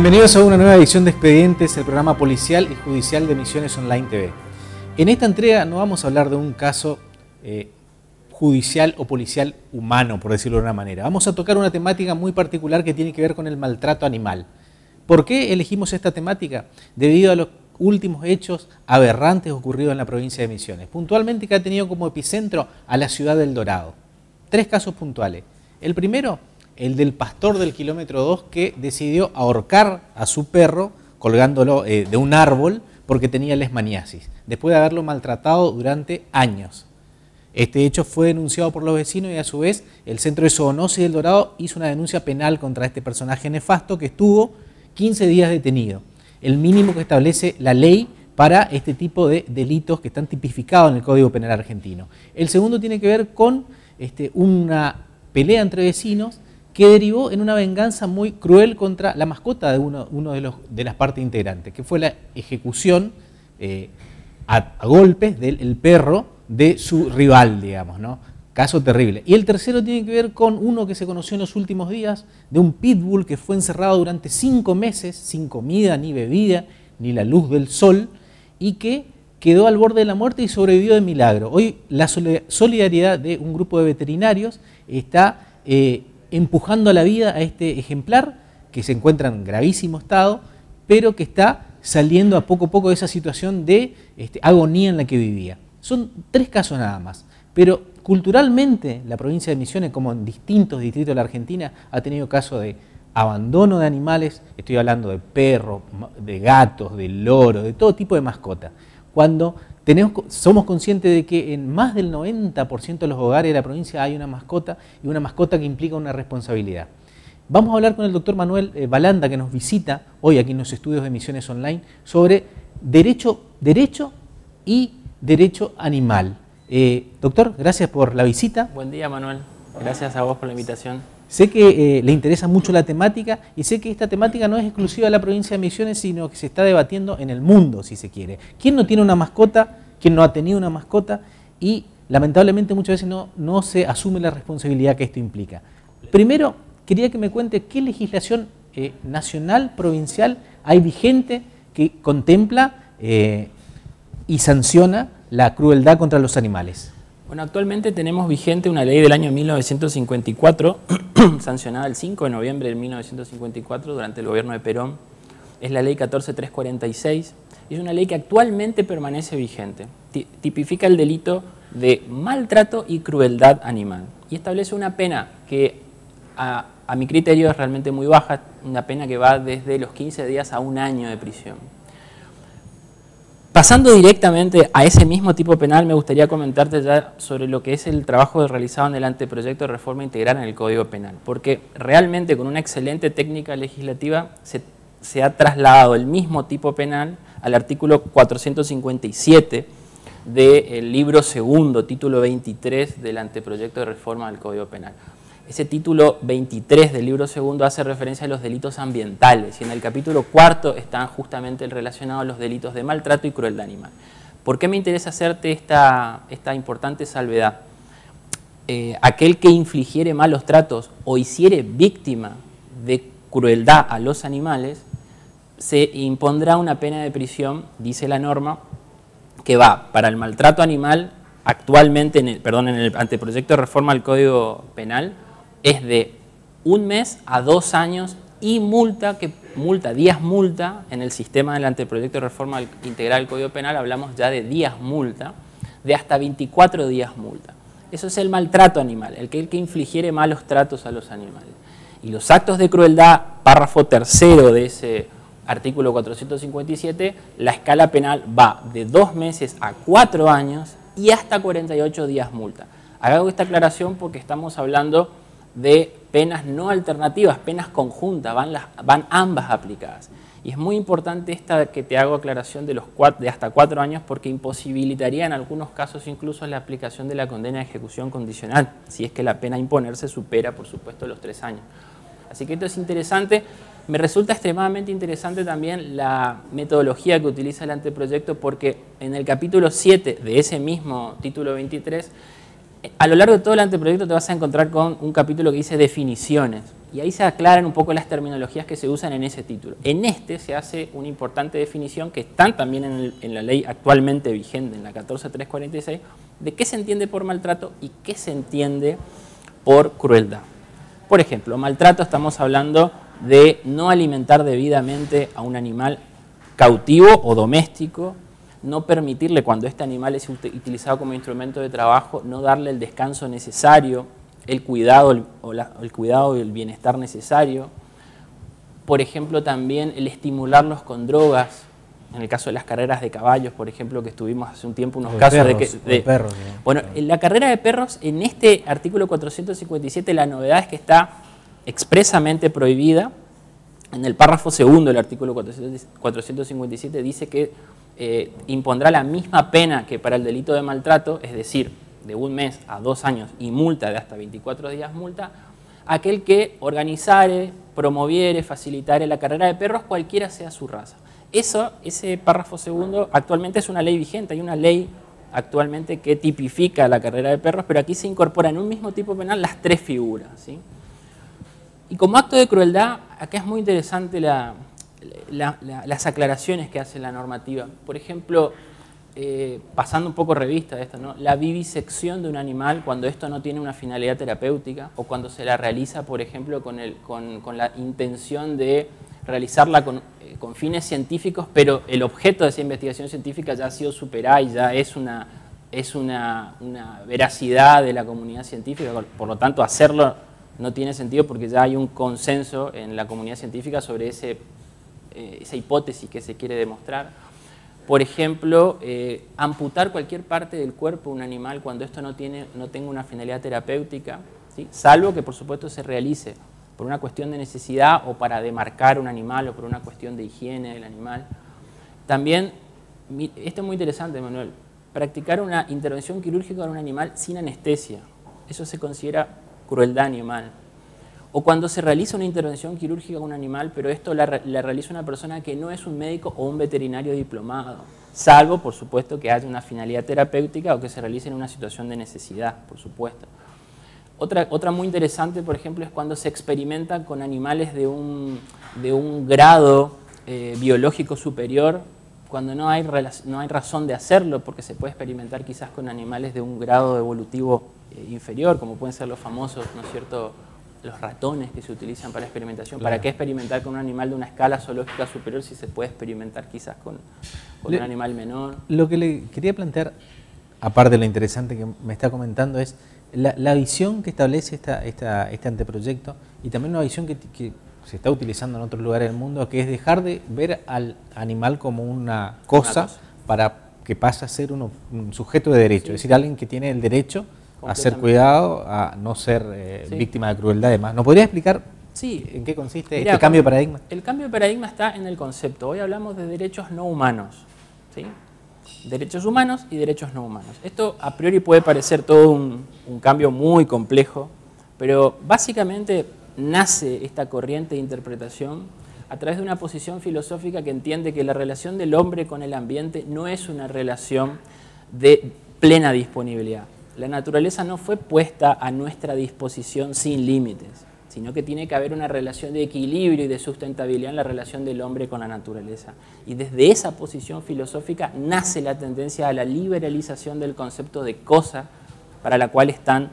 Bienvenidos a una nueva edición de Expedientes, el programa policial y judicial de Misiones Online TV. En esta entrega no vamos a hablar de un caso eh, judicial o policial humano, por decirlo de una manera. Vamos a tocar una temática muy particular que tiene que ver con el maltrato animal. ¿Por qué elegimos esta temática? Debido a los últimos hechos aberrantes ocurridos en la provincia de Misiones, puntualmente que ha tenido como epicentro a la ciudad del Dorado. Tres casos puntuales. El primero el del pastor del kilómetro 2 que decidió ahorcar a su perro colgándolo eh, de un árbol porque tenía lesmaniasis, después de haberlo maltratado durante años. Este hecho fue denunciado por los vecinos y a su vez el Centro de Zoonosis del Dorado hizo una denuncia penal contra este personaje nefasto que estuvo 15 días detenido, el mínimo que establece la ley para este tipo de delitos que están tipificados en el Código Penal argentino. El segundo tiene que ver con este, una pelea entre vecinos que derivó en una venganza muy cruel contra la mascota de uno, de, los, de, las partes integrantes, que fue la ejecución eh, a, golpes del perro de su rival, digamos, ¿no? Caso terrible. Y el tercero tiene que ver con uno que se conoció en los últimos días, de un pitbull que fue encerrado durante cinco meses, sin comida, ni bebida, ni la luz del sol, y que quedó al borde de la muerte y sobrevivió de milagro. Hoy la solidaridad de un grupo de veterinarios está eh, empujando a la vida a este ejemplar que se encuentra en gravísimo estado, pero que está saliendo a poco a poco de esa situación de este, agonía en la que vivía. Son tres casos nada más, pero culturalmente la provincia de Misiones, como en distintos distritos de la Argentina, ha tenido casos de abandono de animales, estoy hablando de perros, de gatos, de loros, de todo tipo de mascota, cuando somos conscientes de que en más del 90% de los hogares de la provincia hay una mascota y una mascota que implica una responsabilidad. Vamos a hablar con el doctor Manuel eh, Balanda, que nos visita hoy aquí en los estudios de Misiones Online, sobre derecho, derecho y derecho animal. Eh, doctor, gracias por la visita. Buen día, Manuel. Gracias a vos por la invitación. Sé que eh, le interesa mucho la temática y sé que esta temática no es exclusiva de la provincia de Misiones, sino que se está debatiendo en el mundo, si se quiere. ¿Quién no tiene una mascota? ¿Quién no ha tenido una mascota? Y lamentablemente muchas veces no, no se asume la responsabilidad que esto implica. Primero, quería que me cuente qué legislación eh, nacional, provincial hay vigente que contempla eh, y sanciona la crueldad contra los animales. Bueno, actualmente tenemos vigente una ley del año 1954, sancionada el 5 de noviembre de 1954 durante el gobierno de Perón. Es la ley 14346. Es una ley que actualmente permanece vigente. Tipifica el delito de maltrato y crueldad animal y establece una pena que a, a mi criterio es realmente muy baja, una pena que va desde los 15 días a un año de prisión. Pasando directamente a ese mismo tipo penal, me gustaría comentarte ya sobre lo que es el trabajo realizado en el anteproyecto de reforma integral en el Código Penal, porque realmente con una excelente técnica legislativa se, ha trasladado el mismo tipo penal al artículo 457 del libro segundo, título 23 del anteproyecto de reforma del Código Penal. Ese título 23 del libro segundo hace referencia a los delitos ambientales y en el capítulo cuarto están justamente relacionado a los delitos de maltrato y crueldad animal. ¿Por qué me interesa hacerte esta, importante salvedad? Eh, aquel que infligiere malos tratos o hiciere víctima de crueldad a los animales, se impondrá una pena de prisión, dice la norma, que va para el maltrato animal actualmente, en el, perdón, en el anteproyecto de reforma al Código Penal, es de un mes a dos años y multa, que multa, días multa, en el sistema del anteproyecto de reforma integral del Código Penal hablamos ya de días multa, de hasta 24 días multa. Eso es el maltrato animal, el que, el que infligiere malos tratos a los animales. Y los actos de crueldad, párrafo tercero de ese artículo 457, la escala penal va de dos meses a cuatro años y hasta 48 días multa. Hago esta aclaración porque estamos hablando de penas no alternativas, penas conjuntas, van, las, van ambas aplicadas. Y es muy importante esta que te hago aclaración de, los cuatro, de hasta cuatro años porque imposibilitaría en algunos casos incluso la aplicación de la condena de ejecución condicional, si es que la pena imponerse supera, por supuesto, los tres años. Así que esto es interesante. Me resulta extremadamente interesante también la metodología que utiliza el anteproyecto porque en el capítulo 7 de ese mismo título 23 a lo largo de todo el anteproyecto te vas a encontrar con un capítulo que dice definiciones. Y ahí se aclaran un poco las terminologías que se usan en ese título. En este se hace una importante definición que está también en la ley actualmente vigente, en la 14346, de qué se entiende por maltrato y qué se entiende por crueldad. Por ejemplo, maltrato estamos hablando de no alimentar debidamente a un animal cautivo o doméstico no permitirle cuando este animal es utilizado como instrumento de trabajo, no darle el descanso necesario, el cuidado, o el cuidado y el bienestar necesario. Por ejemplo, también el estimularlos con drogas, en el caso de las carreras de caballos, por ejemplo, que estuvimos hace un tiempo unos casos de perros, Bueno, en la carrera de perros, en este artículo 457, la novedad es que está expresamente prohibida. En el párrafo segundo del artículo 457 dice que eh, impondrá la misma pena que para el delito de maltrato, es decir, de un mes a dos años y multa de hasta 24 días multa, aquel que organizare, promoviere, facilitare la carrera de perros, cualquiera sea su raza. Eso, ese párrafo segundo, actualmente es una ley vigente, hay una ley actualmente que tipifica la carrera de perros, pero aquí se incorpora en un mismo tipo penal las tres figuras. Y como acto de crueldad, acá es muy interesante la, las aclaraciones que hace la normativa. Por ejemplo, eh, pasando un poco revista de esto, ¿no? la vivisección de un animal cuando esto no tiene una finalidad terapéutica o cuando se la realiza, por ejemplo, con, el, con, la intención de realizarla eh, con, fines científicos, pero el objeto de esa investigación científica ya ha sido superada y ya es una, es una, una veracidad de la comunidad científica, por lo tanto hacerlo no tiene sentido porque ya hay un consenso en la comunidad científica sobre ese eh, esa hipótesis que se quiere demostrar. Por ejemplo, eh, amputar cualquier parte del cuerpo de un animal cuando esto no, tenga una finalidad terapéutica, salvo que por supuesto se realice por una cuestión de necesidad o para demarcar un animal o por una cuestión de higiene del animal. También, esto es muy interesante, Manuel, practicar una intervención quirúrgica en un animal sin anestesia. Eso se considera crueldad animal o cuando se realiza una intervención quirúrgica a un animal, pero esto la, realiza una persona que no es un médico o un veterinario diplomado, salvo, por supuesto, que haya una finalidad terapéutica o que se realice en una situación de necesidad, por supuesto. Otra, otra muy interesante, por ejemplo, es cuando se experimenta con animales de un, grado eh, biológico superior, cuando no hay, no hay razón de hacerlo, porque se puede experimentar quizás con animales de un grado evolutivo eh, inferior, como pueden ser los famosos, ¿no es cierto?, los ratones que se utilizan para experimentación. ¿Para qué experimentar con un animal de una escala zoológica superior si se puede experimentar quizás con, con un animal menor? Lo que le quería plantear, aparte de lo interesante que me está comentando, es la, visión que establece esta, esta, este anteproyecto y también una visión que, se está utilizando en otros lugares del mundo, que es dejar de ver al animal como una cosa, para que pase a ser un, sujeto de derecho, es decir, alguien que tiene el derecho hacer cuidado, a no ser eh, víctima de crueldad además. ¿No podría explicar sí. en qué consiste este cambio de paradigma? El cambio de paradigma está en el concepto. Hoy hablamos de derechos no humanos. ¿sí? Derechos humanos y derechos no humanos. Esto a priori puede parecer todo un cambio muy complejo, pero básicamente nace esta corriente de interpretación a través de una posición filosófica que entiende que la relación del hombre con el ambiente no es una relación de plena disponibilidad, la naturaleza no fue puesta a nuestra disposición sin límites, sino que tiene que haber una relación de equilibrio y de sustentabilidad en la relación del hombre con la naturaleza. Y desde esa posición filosófica nace la tendencia a la liberalización del concepto de cosa para la cual están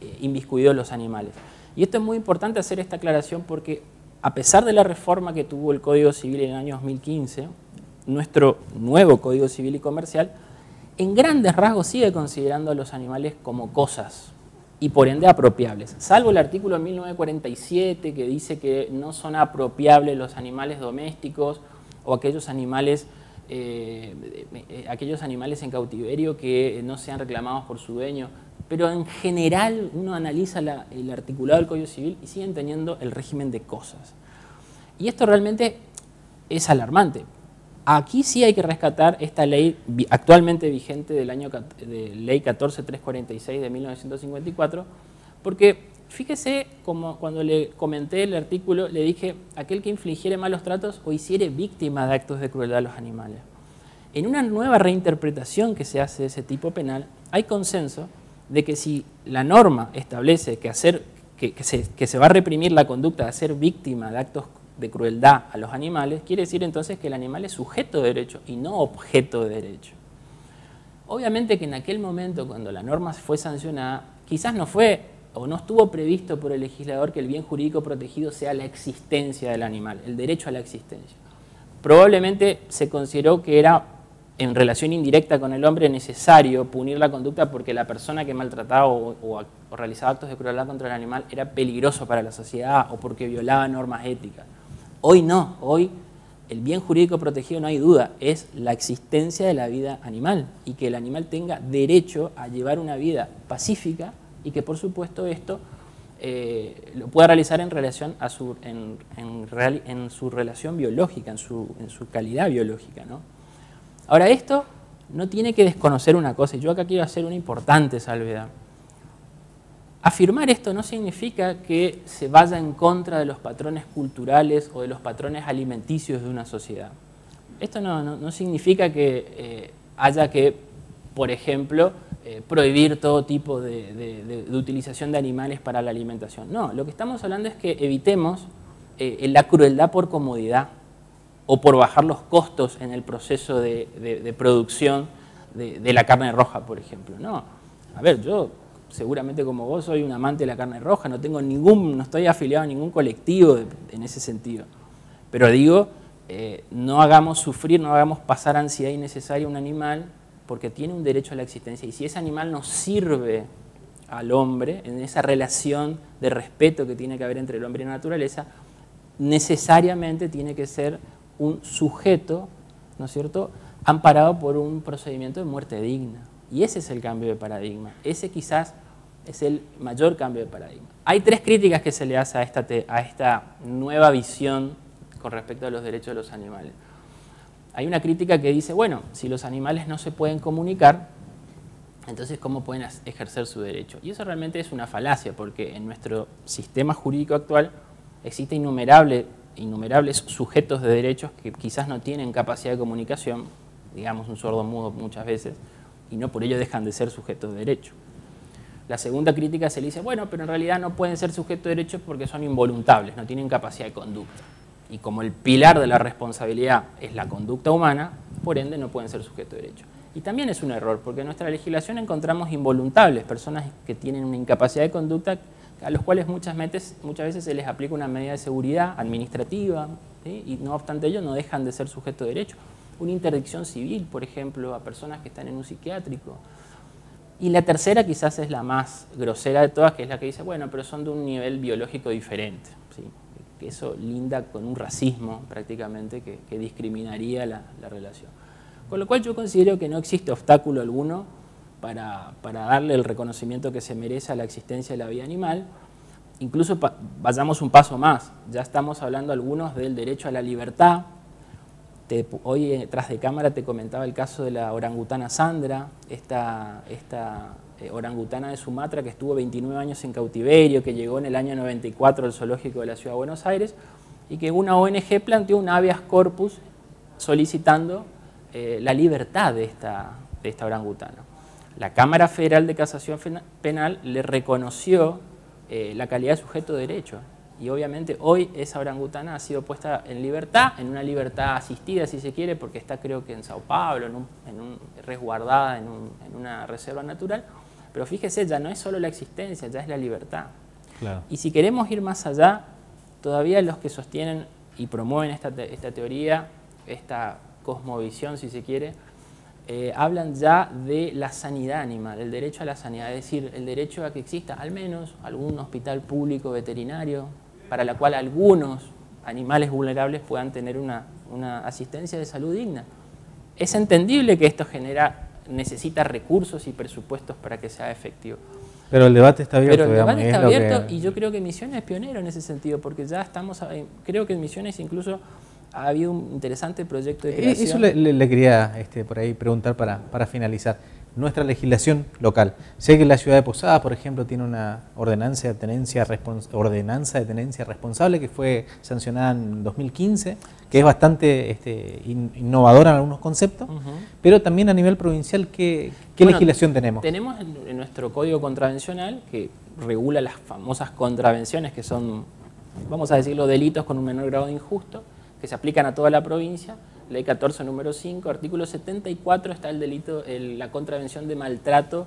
eh, inviscuidos los animales. Y esto es muy importante hacer esta aclaración porque a pesar de la reforma que tuvo el Código Civil en el año 2015, nuestro nuevo Código Civil y Comercial en grandes rasgos sigue considerando a los animales como cosas y por ende apropiables, salvo el artículo 1947 que dice que no son apropiables los animales domésticos o aquellos animales, eh, eh, aquellos animales en cautiverio que no sean reclamados por su dueño. Pero en general uno analiza el articulado del Código Civil y siguen teniendo el régimen de cosas. Y esto realmente es alarmante, Aquí sí hay que rescatar esta ley actualmente vigente del año de ley 14346 de 1954, porque fíjese como cuando le comenté el artículo, le dije, aquel que infligiere malos tratos o hiciere víctima de actos de crueldad a los animales. En una nueva reinterpretación que se hace de ese tipo penal, hay consenso de que si la norma establece que, hacer, que, se, se va a reprimir la conducta de ser víctima de actos de crueldad a los animales, quiere decir entonces que el animal es sujeto de derecho y no objeto de derecho. Obviamente que en aquel momento, cuando la norma fue sancionada, quizás no fue o no estuvo previsto por el legislador que el bien jurídico protegido sea la existencia del animal, el derecho a la existencia. Probablemente se consideró que era en relación indirecta con el hombre necesario punir la conducta porque la persona que maltrataba o, realizaba actos de crueldad contra el animal era peligroso para la sociedad o porque violaba normas éticas. Hoy no, hoy el bien jurídico protegido no hay duda, es la existencia de la vida animal y que el animal tenga derecho a llevar una vida pacífica y que por supuesto esto eh, lo pueda realizar en relación a su, en su relación biológica, en su, en su calidad biológica. ¿no? Ahora esto no tiene que desconocer una cosa, y yo acá quiero hacer una importante salvedad. Afirmar esto no significa que se vaya en contra de los patrones culturales o de los patrones alimenticios de una sociedad. Esto no, no, significa que eh, haya que, por ejemplo, eh, prohibir todo tipo de, utilización de animales para la alimentación. No, lo que estamos hablando es que evitemos eh, la crueldad por comodidad o por bajar los costos en el proceso de, producción de, la carne roja, por ejemplo. No, a ver, yo seguramente como vos, soy un amante de la carne roja, no tengo ningún, no estoy afiliado a ningún colectivo en ese sentido. Pero digo, eh, no hagamos sufrir, no hagamos pasar ansiedad innecesaria a un animal porque tiene un derecho a la existencia. Y si ese animal nos sirve al hombre, en esa relación de respeto que tiene que haber entre el hombre y la naturaleza, necesariamente tiene que ser un sujeto, ¿no es cierto?, amparado por un procedimiento de muerte digna. Y ese es el cambio de paradigma. Ese quizás es el mayor cambio de paradigma. Hay tres críticas que se le hace a esta, nueva visión con respecto a los derechos de los animales. Hay una crítica que dice, bueno, si los animales no se pueden comunicar, entonces ¿cómo pueden ejercer su derecho? Y eso realmente es una falacia, porque en nuestro sistema jurídico actual existen innumerables sujetos de derechos que quizás no tienen capacidad de comunicación, digamos un sordo mudo muchas veces, y no por ello dejan de ser sujetos de derecho. La segunda crítica se le dice, bueno, pero en realidad no pueden ser sujetos de derechos porque son involuntables, no tienen capacidad de conducta. Y como el pilar de la responsabilidad es la conducta humana, por ende no pueden ser sujetos de derecho Y también es un error, porque en nuestra legislación encontramos involuntables, personas que tienen una incapacidad de conducta a los cuales muchas veces, muchas veces se les aplica una medida de seguridad administrativa, y no obstante ello no dejan de ser sujetos de derecho Una interdicción civil, por ejemplo, a personas que están en un psiquiátrico, y la tercera quizás es la más grosera de todas, que es la que dice, bueno, pero son de un nivel biológico diferente. ¿sí? Que eso linda con un racismo prácticamente que, discriminaría la, relación. Con lo cual yo considero que no existe obstáculo alguno para, para darle el reconocimiento que se merece a la existencia de la vida animal. Incluso vayamos un paso más, ya estamos hablando algunos del derecho a la libertad, hoy eh, tras de cámara te comentaba el caso de la orangutana Sandra, esta, eh, orangutana de Sumatra que estuvo 29 años en cautiverio, que llegó en el año 94 al zoológico de la Ciudad de Buenos Aires y que una ONG planteó un habeas corpus solicitando eh, la libertad de esta, de esta orangutana. La Cámara Federal de Casación Penal le reconoció la calidad de sujeto de derecho y obviamente hoy esa orangutana ha sido puesta en libertad, en una libertad asistida si se quiere, porque está creo que en Sao Paulo, en un, resguardada en, una reserva natural. Pero fíjese, ya no es solo la existencia, ya es la libertad. Y si queremos ir más allá, todavía los que sostienen y promueven esta, esta teoría, esta cosmovisión si se quiere, eh, hablan ya de la sanidad animal, del derecho a la sanidad, es decir, el derecho a que exista al menos algún hospital público veterinario para la cual algunos animales vulnerables puedan tener una, asistencia de salud digna. Es entendible que esto genera, necesita recursos y presupuestos para que sea efectivo. Pero el debate está abierto. el debate está abierto y yo creo que Misiones es pionero en ese sentido, porque ya estamos, eh, creo que en Misiones incluso ha habido un interesante proyecto de eh, creación. Eso le, le quería este, por ahí preguntar para, para finalizar nuestra legislación local. Sé que la ciudad de Posadas, por ejemplo, tiene una ordenanza de tenencia, ordenanza de tenencia responsable que fue sancionada en 2015, que es bastante este, innovadora en algunos conceptos, pero también a nivel provincial, ¿qué, legislación tenemos? Tenemos en nuestro código contravencional que regula las famosas contravenciones, que son, vamos a decirlo, delitos con un menor grado de injusto, que se aplican a toda la provincia ley 14, número 5, artículo 74 está el delito, la contravención de maltrato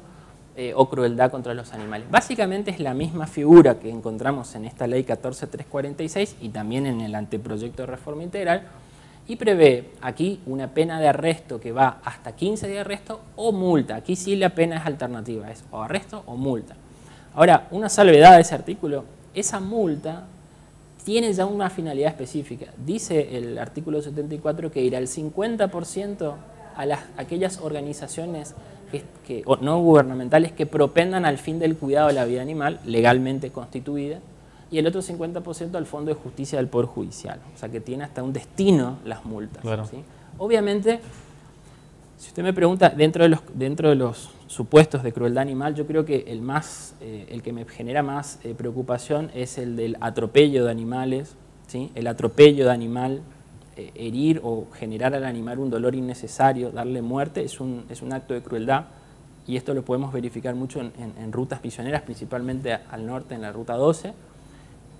eh, o crueldad contra los animales. Básicamente es la misma figura que encontramos en esta ley 14346 y también en el anteproyecto de reforma integral y prevé aquí una pena de arresto que va hasta 15 de arresto o multa. Aquí sí la pena es alternativa, es o arresto o multa. Ahora, una salvedad de ese artículo, esa multa tiene ya una finalidad específica. Dice el artículo 74 que irá el 50% a las, aquellas organizaciones que, no gubernamentales que propendan al fin del cuidado de la vida animal, legalmente constituida, y el otro 50% al Fondo de Justicia del Poder Judicial. O sea que tiene hasta un destino las multas. Obviamente si usted me pregunta, dentro de los, dentro de los supuestos de crueldad animal, yo creo que el, más, eh, el que me genera más eh, preocupación es el del atropello de animales, ¿sí? el atropello de animal, eh, herir o generar al animal un dolor innecesario, darle muerte, es un, es un acto de crueldad y esto lo podemos verificar mucho en, en rutas prisioneras, principalmente al norte, en la Ruta 12.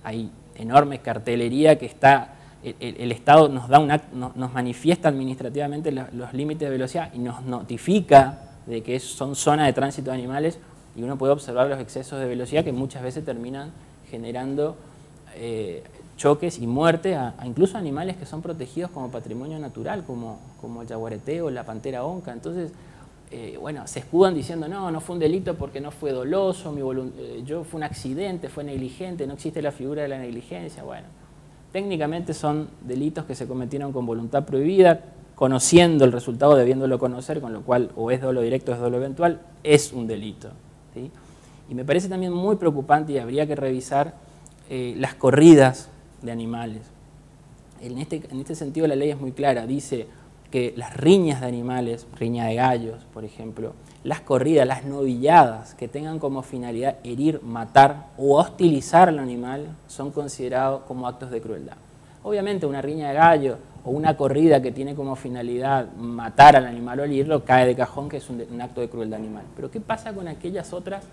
Hay enorme cartelería que está el, Estado nos, da nos manifiesta administrativamente los, límites de velocidad y nos notifica de que son zonas de tránsito de animales y uno puede observar los excesos de velocidad que muchas veces terminan generando eh, choques y muertes a, incluso animales que son protegidos como patrimonio natural, como, el jaguareteo, la pantera onca. Entonces, eh, bueno, se escudan diciendo, no, no fue un delito porque no fue doloso, mi eh, yo fue un accidente, fue negligente, no existe la figura de la negligencia, bueno técnicamente son delitos que se cometieron con voluntad prohibida, conociendo el resultado, debiéndolo conocer, con lo cual o es dolo directo o es dolo eventual, es un delito. Y me parece también muy preocupante y habría que revisar eh, las corridas de animales. En este, en este sentido la ley es muy clara, dice que las riñas de animales, riña de gallos, por ejemplo, las corridas, las novilladas que tengan como finalidad herir, matar o hostilizar al animal son considerados como actos de crueldad. Obviamente una riña de gallo o una corrida que tiene como finalidad matar al animal o herirlo cae de cajón que es un, acto de crueldad animal. Pero ¿qué pasa con aquellas otras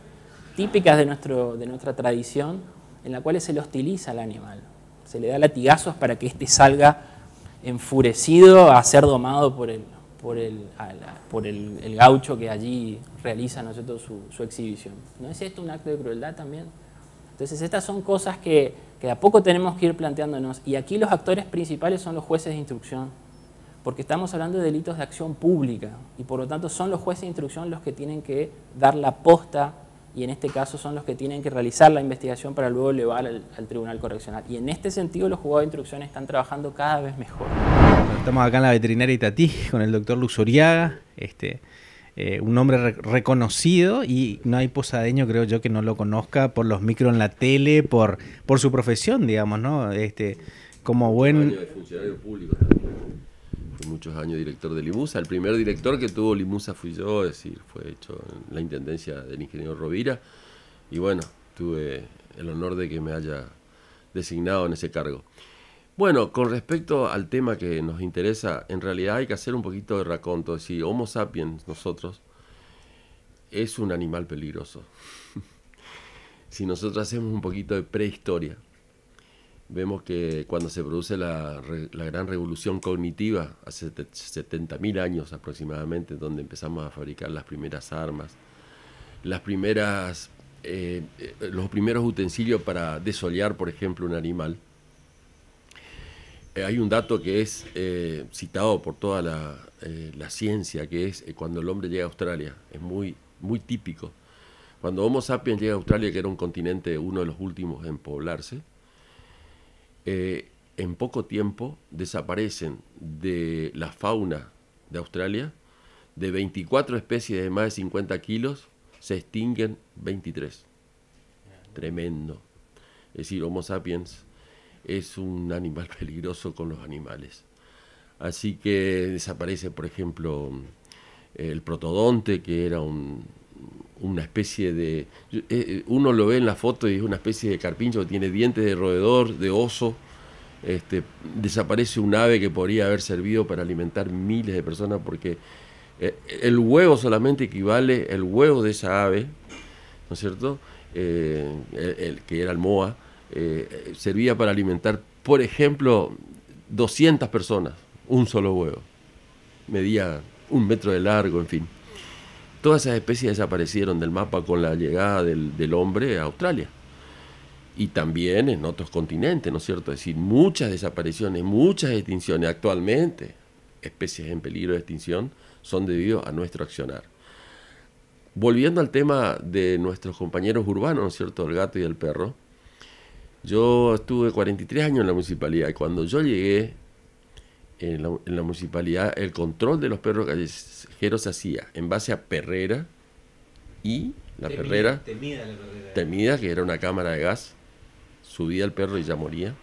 típicas de, nuestro, de nuestra tradición en las cuales se le hostiliza al animal? Se le da latigazos para que éste salga enfurecido a ser domado por él por el, por el, gaucho que allí realiza nosotros Su, exhibición. ¿No es esto un acto de crueldad también? Entonces estas son cosas que, que a poco tenemos que ir planteándonos y aquí los actores principales son los jueces de instrucción, porque estamos hablando de delitos de acción pública y por lo tanto son los jueces de instrucción los que tienen que dar la posta y en este caso son los que tienen que realizar la investigación para luego llevar al, al tribunal correccional. Y en este sentido los juzgados de instrucción están trabajando cada vez mejor. Estamos acá en la veterinaria Itatí con el doctor Luxuriaga este, eh, un hombre reconocido y no hay posadeño, creo yo, que no lo conozca por los micros en la tele, por, por su profesión, digamos, ¿no? Este, como buen... De funcionario público también. muchos años director de Limusa. El primer director que tuvo Limusa fui yo, es decir, fue hecho en la intendencia del ingeniero Rovira. Y bueno, tuve el honor de que me haya designado en ese cargo. Bueno, con respecto al tema que nos interesa, en realidad hay que hacer un poquito de raconto. Si Homo sapiens, nosotros, es un animal peligroso. si nosotros hacemos un poquito de prehistoria, vemos que cuando se produce la, gran revolución cognitiva, hace 70.000 años aproximadamente, donde empezamos a fabricar las primeras armas, las primeras, eh, eh, los primeros utensilios para desollar, por ejemplo, un animal, eh, hay un dato que es eh, citado por toda la, eh, ciencia, que es cuando el hombre llega a Australia. Es muy, muy típico. Cuando Homo sapiens llega a Australia, que era un continente, uno de los últimos en poblarse, en poco tiempo desaparecen de la fauna de Australia, de 24 especies de más de 50 kilos, se extinguen 23. Tremendo. Es decir, Homo sapiens es un animal peligroso con los animales. Así que desaparece, por ejemplo, el protodonte, que era una especie de... Eh, eh, uno lo ve en la foto y es una especie de carpincho que tiene dientes de roedor, de oso. Este, desaparece un ave que podría haber servido para alimentar miles de personas porque eh, el huevo solamente equivale, el huevo de esa ave, ¿no es cierto? que era el MOA, eh, servía para alimentar, por ejemplo, 200 personas, un solo huevo. Medía un metro de largo, en fin. Todas esas especies desaparecieron del mapa con la llegada del, hombre a Australia. Y también en otros continentes, ¿no es cierto? Es decir, muchas desapariciones, muchas extinciones. Actualmente, especies en peligro de extinción son debido a nuestro accionar. Volviendo al tema de nuestros compañeros urbanos, ¿no es cierto? El gato y el perro yo estuve 43 años en la municipalidad y cuando yo llegué en la, municipalidad el control de los perros callejeros se hacía en base a perrera y la perrera, temida que era una cámara de gas subía el perro y ya moría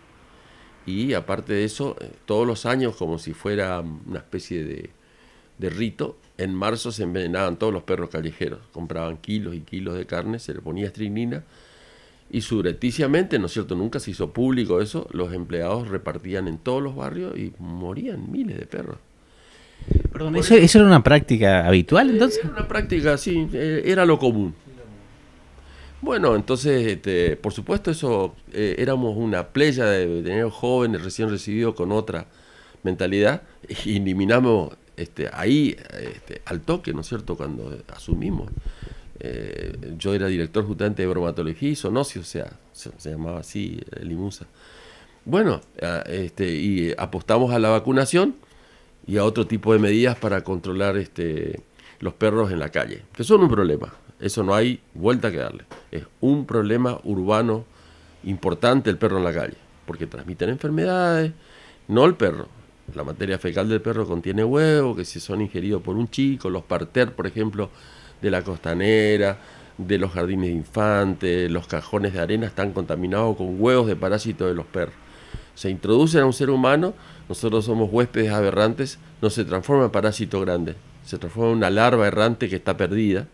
y aparte de eso eh, todos los años como si fuera una especie de, de rito en marzo se envenenaban todos los perros callejeros compraban kilos y kilos de carne se le ponía estrinina y subrepticiamente, ¿no es cierto? Nunca se hizo público eso, los empleados repartían en todos los barrios y morían miles de perros. ¿eso, era una práctica habitual eh, entonces? Era una práctica, sí, eh, era lo común. Bueno, entonces, este, por supuesto, eso eh, éramos una playa de, tener jóvenes recién recibidos con otra mentalidad y eliminamos este, ahí este, al toque, ¿no es cierto?, cuando asumimos. Eh, yo era director justamente de bromatología y zoonosis, o sea, se, llamaba así, eh, Limusa. Bueno, este, y apostamos a la vacunación y a otro tipo de medidas para controlar este, los perros en la calle, que son un problema. Eso no hay vuelta que darle. Es un problema urbano importante el perro en la calle, porque transmiten enfermedades, no el perro. La materia fecal del perro contiene huevos, que si son ingeridos por un chico, los parter, por ejemplo, de la costanera, de los jardines de infantes, los cajones de arena están contaminados con huevos de parásitos de los perros. Se introducen a un ser humano, nosotros somos huéspedes aberrantes, no se transforma en parásito grande, se transforma en una larva errante que está perdida,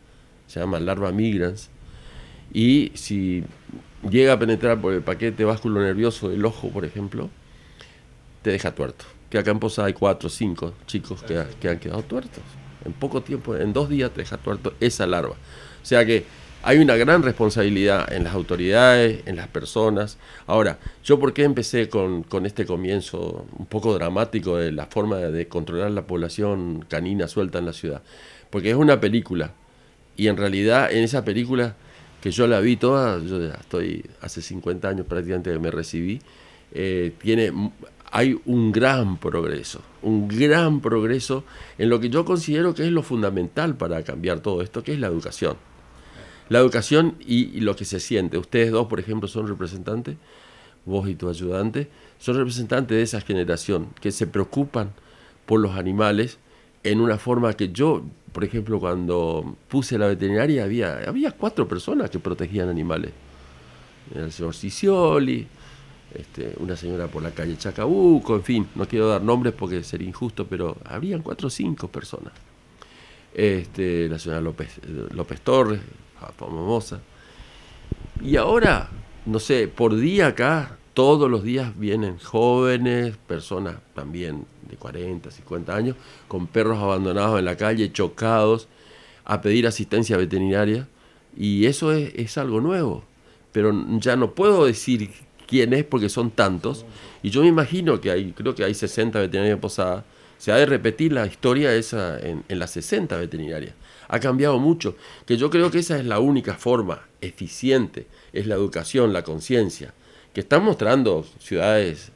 se llama larva migrans, y si llega a penetrar por el paquete básculo nervioso del ojo, por ejemplo, te deja tuerto. Que acá en Posada hay cuatro o cinco chicos que, que han quedado tuertos. En poco tiempo, en dos días, te deja tuerto esa larva. O sea que hay una gran responsabilidad en las autoridades, en las personas. Ahora, yo por qué empecé con, este comienzo un poco dramático de la forma de controlar la población canina suelta en la ciudad. Porque es una película. Y en realidad en esa película, que yo la vi toda, yo estoy hace 50 años prácticamente me recibí, eh, tiene hay un gran progreso, un gran progreso en lo que yo considero que es lo fundamental para cambiar todo esto, que es la educación. La educación y, lo que se siente. Ustedes dos, por ejemplo, son representantes, vos y tu ayudante, son representantes de esa generación que se preocupan por los animales en una forma que yo, por ejemplo, cuando puse la veterinaria había, había cuatro personas que protegían animales. El señor Cicioli, este, una señora por la calle Chacabuco, uh, en fin, no quiero dar nombres porque sería injusto, pero habrían cuatro o cinco personas. Este, la señora López, López Torres, famosa. Y ahora, no sé, por día acá, todos los días vienen jóvenes, personas también de 40, 50 años, con perros abandonados en la calle, chocados, a pedir asistencia veterinaria. Y eso es, es algo nuevo. Pero ya no puedo decir quién es porque son tantos. Y yo me imagino que hay, creo que hay 60 veterinarias posadas, Se ha de repetir la historia esa en, en las 60 veterinarias. Ha cambiado mucho. Que yo creo que esa es la única forma eficiente. Es la educación, la conciencia. Que están mostrando ciudades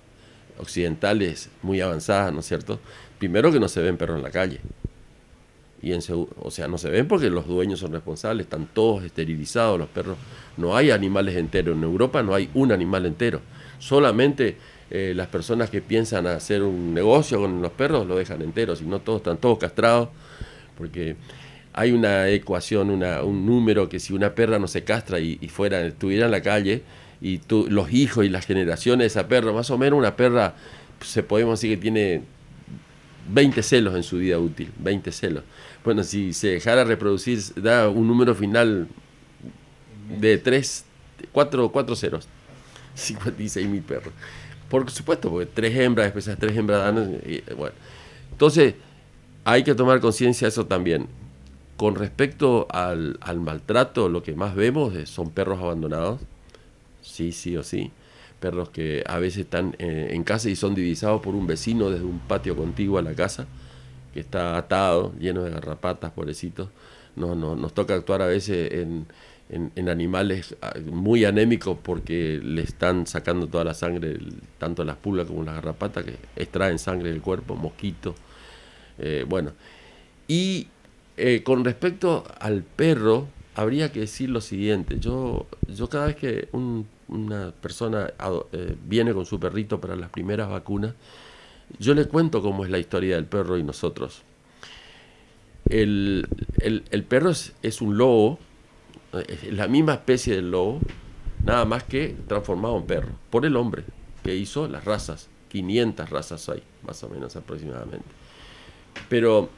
occidentales muy avanzadas, ¿no es cierto? Primero que no se ven perros en la calle y en o sea, no se ven porque los dueños son responsables, están todos esterilizados los perros, no hay animales enteros, en Europa no hay un animal entero, solamente eh, las personas que piensan hacer un negocio con los perros lo dejan enteros, si no todos están todos castrados, porque hay una ecuación, un número que si una perra no se castra y, fuera, estuviera en la calle, y los hijos y las generaciones de esa perra, más o menos una perra, se podemos decir que tiene 20 celos en su vida útil, 20 celos. Bueno, si se dejara reproducir, da un número final de 3, 4, cuatro ceros. 56 mil perros. Por supuesto, porque tres hembras, después esas tres hembras danas. Eh, eh, bueno. Entonces, hay que tomar conciencia de eso también. Con respecto al maltrato, lo que más vemos son perros abandonados. Sí, sí o sí perros que a veces están eh, en casa y son divisados por un vecino desde un patio contiguo a la casa, que está atado, lleno de garrapatas, pobrecitos. No, no, nos toca actuar a veces en, animales ah, muy anémicos porque le están sacando toda la sangre, tanto las pulgas como las garrapatas, que extraen sangre del cuerpo, mosquitos. Eh, bueno, y eh, con respecto al perro, habría que decir lo siguiente. Yo, yo cada vez que un una persona eh, viene con su perrito para las primeras vacunas, yo le cuento cómo es la historia del perro y nosotros. El, el, perro es, un lobo, es la misma especie del lobo, nada más que transformado en perro, por el hombre que hizo las razas. 500 razas hay, más o menos aproximadamente. Pero,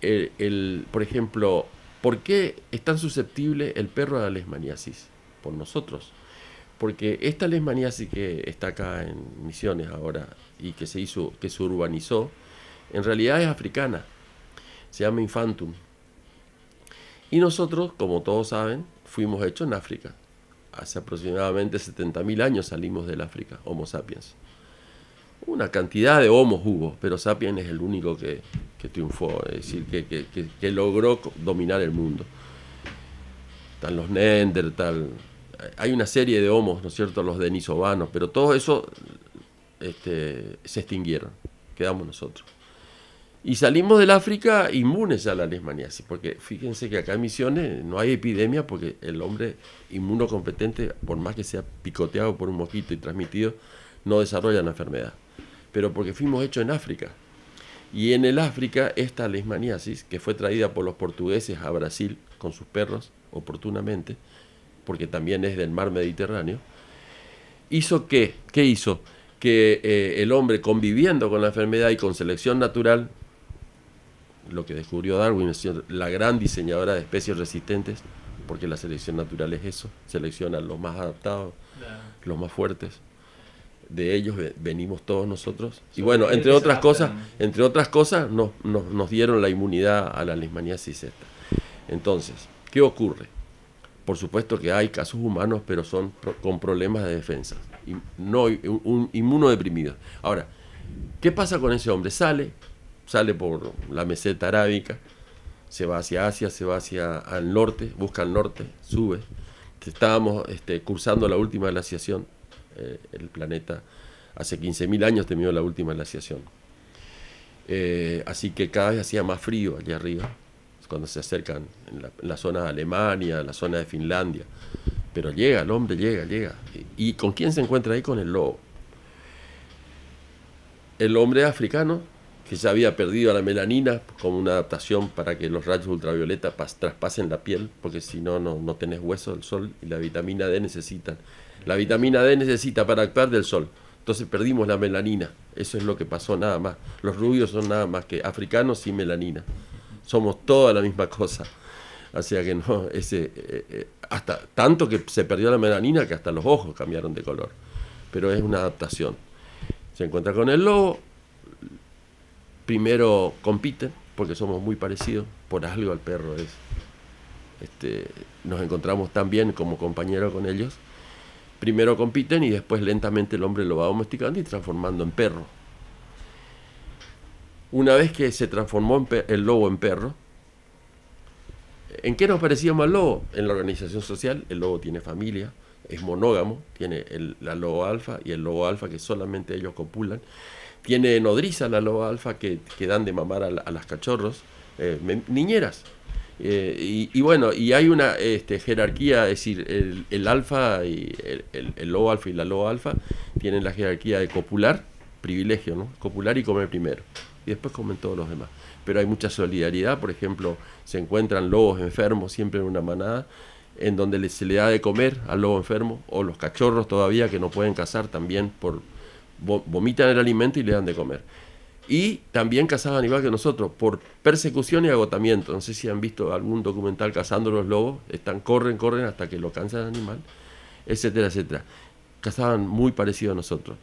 eh, el, por ejemplo, ¿por qué es tan susceptible el perro a la lesmaniasis... Por nosotros. Porque esta lesmanía sí que está acá en Misiones ahora y que se hizo, que se urbanizó, en realidad es africana. Se llama Infantum. Y nosotros, como todos saben, fuimos hechos en África. Hace aproximadamente 70.000 años salimos del África, Homo sapiens. Una cantidad de Homo hubo, pero sapiens es el único que, triunfó, es decir, que, logró dominar el mundo. Están los Neandertal, hay una serie de homos, ¿no es cierto? Los denisovanos, pero todo eso este, se extinguieron, quedamos nosotros. Y salimos del África inmunes a la leishmaniasis, porque fíjense que acá en Misiones no hay epidemia porque el hombre inmunocompetente, por más que sea picoteado por un mosquito y transmitido, no desarrolla la enfermedad. Pero porque fuimos hechos en África. Y en el África esta leishmaniasis, que fue traída por los portugueses a Brasil con sus perros oportunamente, porque también es del mar Mediterráneo, hizo que, ¿qué hizo? Que eh, el hombre conviviendo con la enfermedad y con selección natural, lo que descubrió Darwin la gran diseñadora de especies resistentes, porque la selección natural es eso, selecciona los más adaptados, los más fuertes. De ellos venimos todos nosotros. y bueno, entre otras, cosas, entre otras cosas, nos, nos, dieron la inmunidad a la leishmaniasis esta. Entonces, ¿qué ocurre? Por supuesto que hay casos humanos, pero son con problemas de defensa, y no un, inmunodeprimidos. Ahora, ¿qué pasa con ese hombre? Sale, sale por la meseta arábica, se va hacia Asia, se va hacia el norte, busca el norte, sube. Estábamos este, cursando la última glaciación, eh, el planeta hace 15.000 años terminó la última glaciación. Eh, así que cada vez hacía más frío allá arriba cuando se acercan en la, zona de Alemania, la zona de Finlandia. Pero llega, el hombre llega, llega. ¿Y, con quién se encuentra ahí? Con el lobo. El hombre africano, que ya había perdido la melanina como una adaptación para que los rayos ultravioleta traspasen la piel, porque si no, no, no tenés hueso, del sol y la vitamina D necesitan. La vitamina D necesita para actuar del sol. Entonces perdimos la melanina. Eso es lo que pasó nada más. Los rubios son nada más que africanos sin melanina somos toda la misma cosa. Así que no, ese, eh, eh, hasta tanto que se perdió la melanina que hasta los ojos cambiaron de color. Pero es una adaptación. Se encuentra con el lobo, primero compiten, porque somos muy parecidos, por algo al perro es. Este, nos encontramos tan bien como compañero con ellos. Primero compiten y después lentamente el hombre lo va domesticando y transformando en perro una vez que se transformó el lobo en perro, ¿en qué nos parecía más lobo? En la organización social, el lobo tiene familia, es monógamo, tiene la lobo alfa y el lobo alfa que solamente ellos copulan. Tiene nodriza la lobo alfa que, dan de mamar a, las cachorros, eh, niñeras. Eh, y, bueno, y hay una este, jerarquía, es decir, el, alfa y el, lobo alfa y la lobo alfa tienen la jerarquía de copular, privilegio, ¿no? Copular y comer primero y después comen todos los demás. Pero hay mucha solidaridad, por ejemplo, se encuentran lobos enfermos siempre en una manada, en donde se le da de comer al lobo enfermo, o los cachorros todavía que no pueden cazar también, por vomitan el alimento y le dan de comer. Y también cazaban igual que nosotros, por persecución y agotamiento. No sé si han visto algún documental cazando los lobos, están, corren, corren hasta que lo cansa el animal, etcétera, etcétera. Cazaban muy parecido a nosotros.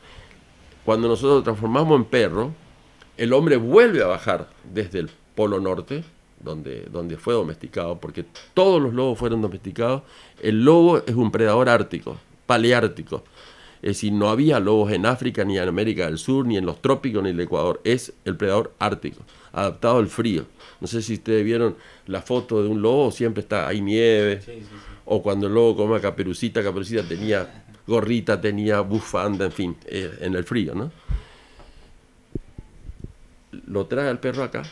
Cuando nosotros lo transformamos en perro, el hombre vuelve a bajar desde el Polo Norte, donde, donde fue domesticado, porque todos los lobos fueron domesticados. El lobo es un predador ártico, paleártico. Es decir, no había lobos en África, ni en América del Sur, ni en los trópicos, ni en el Ecuador. Es el predador ártico, adaptado al frío. No sé si ustedes vieron la foto de un lobo, siempre está, hay nieve. O cuando el lobo come caperucita, caperucita tenía gorrita, tenía bufanda, en fin, eh, en el frío, ¿no? lo trae al perro acá.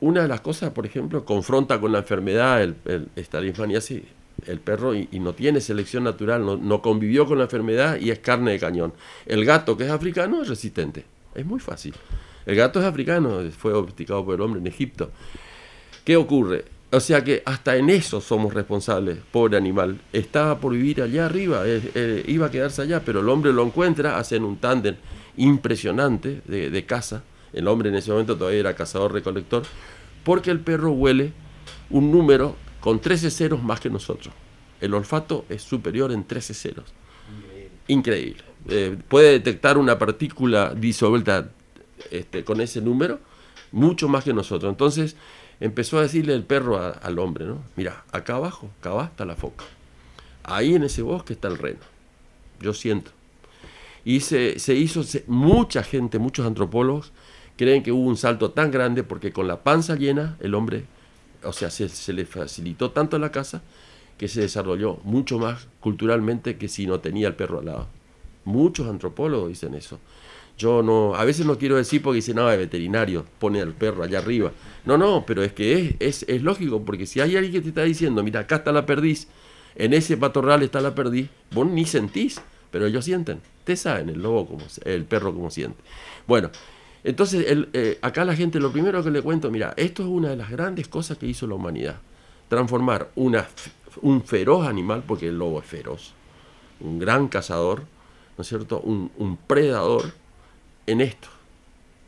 una de las cosas, por ejemplo, confronta con la enfermedad el, el y así. El perro y, no tiene selección natural, no, convivió con la enfermedad y es carne de cañón. El gato, que es africano, es resistente. Es muy fácil. El gato es africano, fue domesticado por el hombre en Egipto. ¿Qué ocurre? O sea que hasta en eso somos responsables, pobre animal. Estaba por vivir allá arriba, iba a quedarse allá, pero el hombre lo encuentra, hacen un tándem impresionante de, de caza el hombre en ese momento todavía era cazador-recolector, porque el perro huele un número con 13 ceros más que nosotros. El olfato es superior en 13 ceros. Increíble. Eh, puede detectar una partícula disuelta este, con ese número mucho más que nosotros. Entonces empezó a decirle el perro al hombre, ¿no? Mira, acá abajo, acá abajo está la foca. Ahí en ese bosque está el reno. Yo siento. Y se, hizo, mucha gente, muchos antropólogos, creen que hubo un salto tan grande porque con la panza llena el hombre, o sea, se, le facilitó tanto la casa que se desarrolló mucho más culturalmente que si no tenía el perro al lado. Muchos antropólogos dicen eso. Yo no, a veces no quiero decir porque dicen, ¡nada! el veterinario pone al perro allá arriba. No, no, pero es que es, es, lógico, porque si hay alguien que te está diciendo, mira, acá está la perdiz, en ese patorral está la perdiz, vos ni sentís, pero ellos sienten. te saben el lobo como el perro como siente. Bueno, entonces, el, eh, acá la gente, lo primero que le cuento, mira, esto es una de las grandes cosas que hizo la humanidad. Transformar una, un feroz animal, porque el lobo es feroz, un gran cazador, ¿no es cierto? Un, un predador en esto,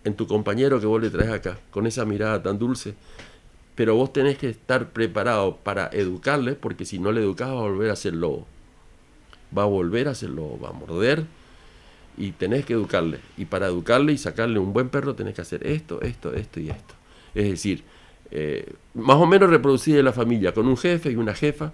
en tu compañero que vos le traes acá, con esa mirada tan dulce. Pero vos tenés que estar preparado para educarle, porque si no le educás va a volver a ser lobo. Va a volver a ser lobo, va a morder, y tenés que educarle. Y para educarle y sacarle un buen perro tenés que hacer esto, esto, esto y esto. Es decir, eh, más o menos reproducir la familia con un jefe y una jefa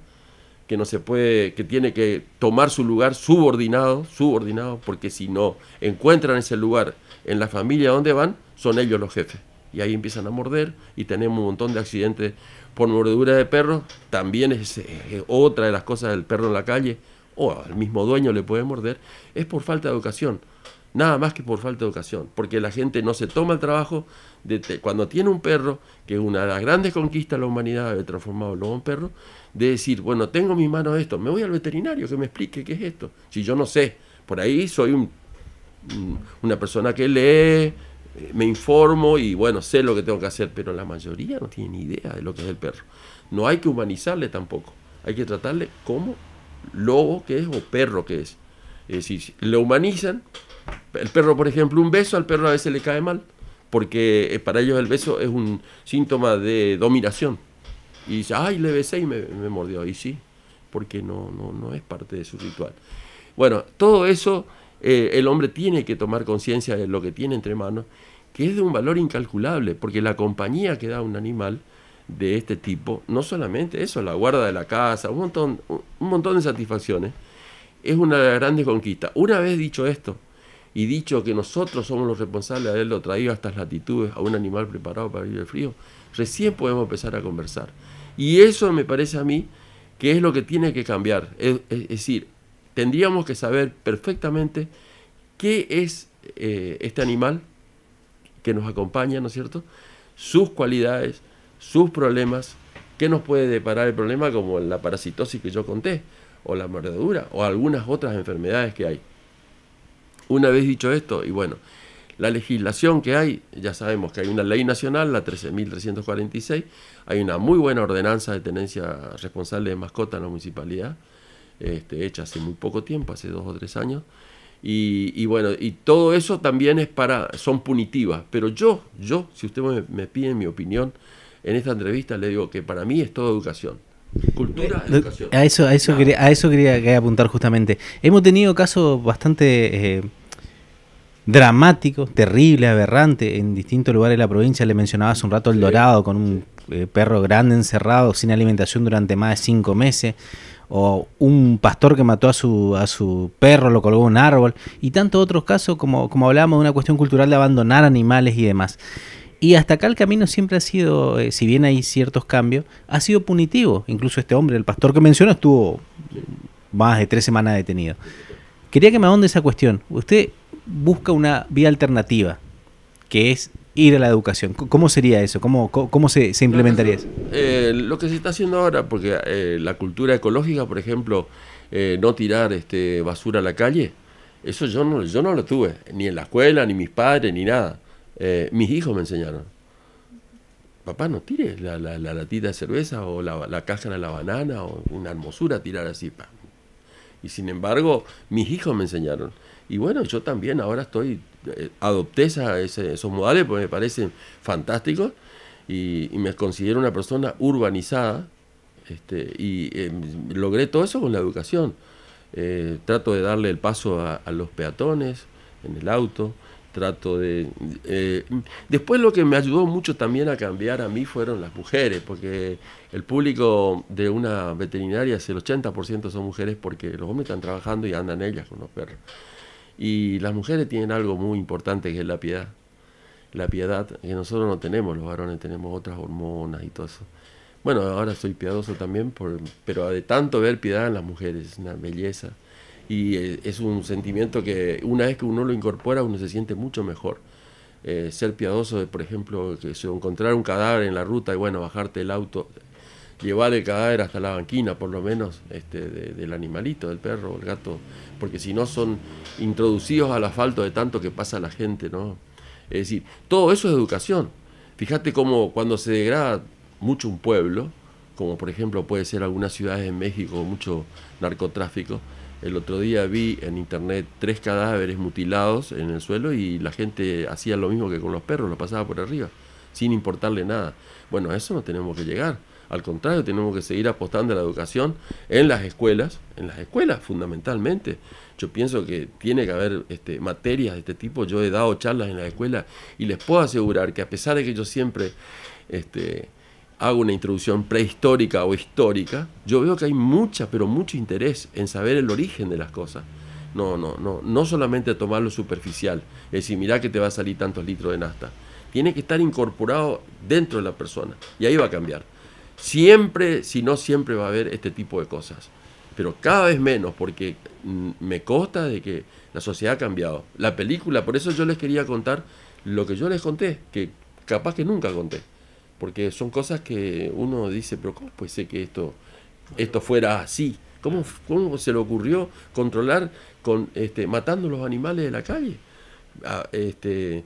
que no se puede, que tiene que tomar su lugar subordinado, subordinado, porque si no encuentran ese lugar en la familia donde van, son ellos los jefes. Y ahí empiezan a morder y tenemos un montón de accidentes por mordedura de perros. También es otra de las cosas del perro en la calle, o al mismo dueño le puede morder, es por falta de educación. Nada más que por falta de educación. Porque la gente no se toma el trabajo de cuando tiene un perro, que es una de las grandes conquistas de la humanidad, de transformado el lobo en perro, de decir, bueno, tengo mi mano manos esto, me voy al veterinario que me explique qué es esto. Si yo no sé, por ahí soy un, una persona que lee, eh, me informo y bueno, sé lo que tengo que hacer, pero la mayoría no tiene ni idea de lo que es el perro. No hay que humanizarle tampoco, hay que tratarle como lobo que es o perro que es. Es decir, le humanizan. El perro, por ejemplo, un beso al perro a veces le cae mal, porque eh, para ellos el beso es un síntoma de dominación. Y dice, ay, le besé y me, mordió. Y sí, porque no, no, no es parte de su ritual. Bueno, todo eso eh, el hombre tiene que tomar conciencia de lo que tiene entre manos, que es de un valor incalculable, porque la compañía que da un animal de este tipo, no solamente eso, la guarda de la casa, un montón, un montón de satisfacciones, es una de las grandes conquistas. Una vez dicho esto, y dicho que nosotros somos los responsables de haberlo traído a estas latitudes a un animal preparado para vivir el frío, recién podemos empezar a conversar. Y eso me parece a mí que es lo que tiene que cambiar. Es, decir, tendríamos que saber perfectamente qué es eh, este animal que nos acompaña, ¿no es cierto? Sus cualidades, sus problemas, qué nos puede deparar el problema como la parasitosis que yo conté, o la mordedura, o algunas otras enfermedades que hay. Una vez dicho esto, y bueno, la legislación que hay, ya sabemos que hay una ley nacional, la 13.346, hay una muy buena ordenanza de tenencia responsable de mascota en la municipalidad, este, hecha hace muy poco tiempo, hace dos o tres años, y, bueno, y todo eso también es para, son punitivas, pero yo, yo, si usted me, pide mi opinión, en esta entrevista le digo que para mí es todo educación. Cultura, eh, educación. A eso, a eso, quería, a eso quería, apuntar justamente. Hemos tenido casos bastante eh, dramáticos, terribles, aberrantes en distintos lugares de la provincia. Le mencionaba hace un rato el Dorado con un eh, perro grande encerrado sin alimentación durante más de cinco meses. O un pastor que mató a su, a su perro, lo colgó en un árbol. Y tantos otros casos como, como hablábamos de una cuestión cultural de abandonar animales y demás. Y hasta acá el camino siempre ha sido, eh, si bien hay ciertos cambios, ha sido punitivo. Incluso este hombre, el pastor que mencionó, estuvo eh, más de tres semanas detenido. Quería que me ahonde esa cuestión. Usted busca una vía alternativa, que es ir a la educación. ¿Cómo sería eso? ¿Cómo, cómo se, implementaría eso? Eh, lo que se está haciendo ahora, porque la cultura ecológica, por ejemplo, no tirar este, basura a la calle, eso yo no, yo no lo tuve, ni en la escuela, ni mis padres, ni nada. Eh, mis hijos me enseñaron. Papá, no tires la, la, latita de cerveza o la, caja de la banana o una hermosura tirar así. Y sin embargo, mis hijos me enseñaron. Y bueno, yo también ahora estoy, eh, adopté esos modales porque me parecen fantásticos y, me considero una persona urbanizada. Este, y eh, logré todo eso con la educación. trato de darle el paso a, los peatones en el auto, trato de... Eh, después lo que me ayudó mucho también a cambiar a mí fueron las mujeres, porque el público de una veterinaria el 80% son mujeres porque los hombres están trabajando y andan ellas con los perros. Y las mujeres tienen algo muy importante que es la piedad. La piedad que nosotros no tenemos, los varones tenemos otras hormonas y todo eso. Bueno, ahora soy piadoso también, por, pero de tanto ver piedad en las mujeres, una belleza y eh, es un sentimiento que una vez que uno lo incorpora uno se siente mucho mejor. Eh, ser piadoso de, por ejemplo, que se encontrar un cadáver en la ruta y bueno, bajarte el auto, llevar el cadáver hasta la banquina, por lo menos, este, del animalito, del perro, el gato, porque si no son introducidos al asfalto de tanto que pasa la gente, ¿no? Es decir, todo eso es educación. Fíjate cómo cuando se degrada mucho un pueblo, como por ejemplo puede ser algunas ciudades en México, mucho narcotráfico, el otro día vi en internet tres cadáveres mutilados en el suelo y la gente hacía lo mismo que con los perros, lo pasaba por arriba, sin importarle nada. Bueno, a eso no tenemos que llegar. Al contrario, tenemos que seguir apostando a la educación en las escuelas, en las escuelas fundamentalmente. Yo pienso que tiene que haber este, materias de este tipo. Yo he dado charlas en las escuelas y les puedo asegurar que a pesar de que yo siempre este, hago una introducción prehistórica o histórica, yo veo que hay mucha, pero mucho interés en saber el origen de las cosas. No, no, no, no solamente tomar lo superficial, es decir, mirá que te va a salir tantos litros de nafta. Tiene que estar incorporado dentro de la persona y ahí va a cambiar. Siempre, si no siempre va a haber este tipo de cosas, pero cada vez menos porque me consta de que la sociedad ha cambiado. La película, por eso yo les quería contar lo que yo les conté, que capaz que nunca conté. Porque son cosas que uno dice, pero ¿cómo puede ser que esto, esto fuera así? ¿Cómo, ¿Cómo, se le ocurrió controlar con este, matando los animales de la calle? este,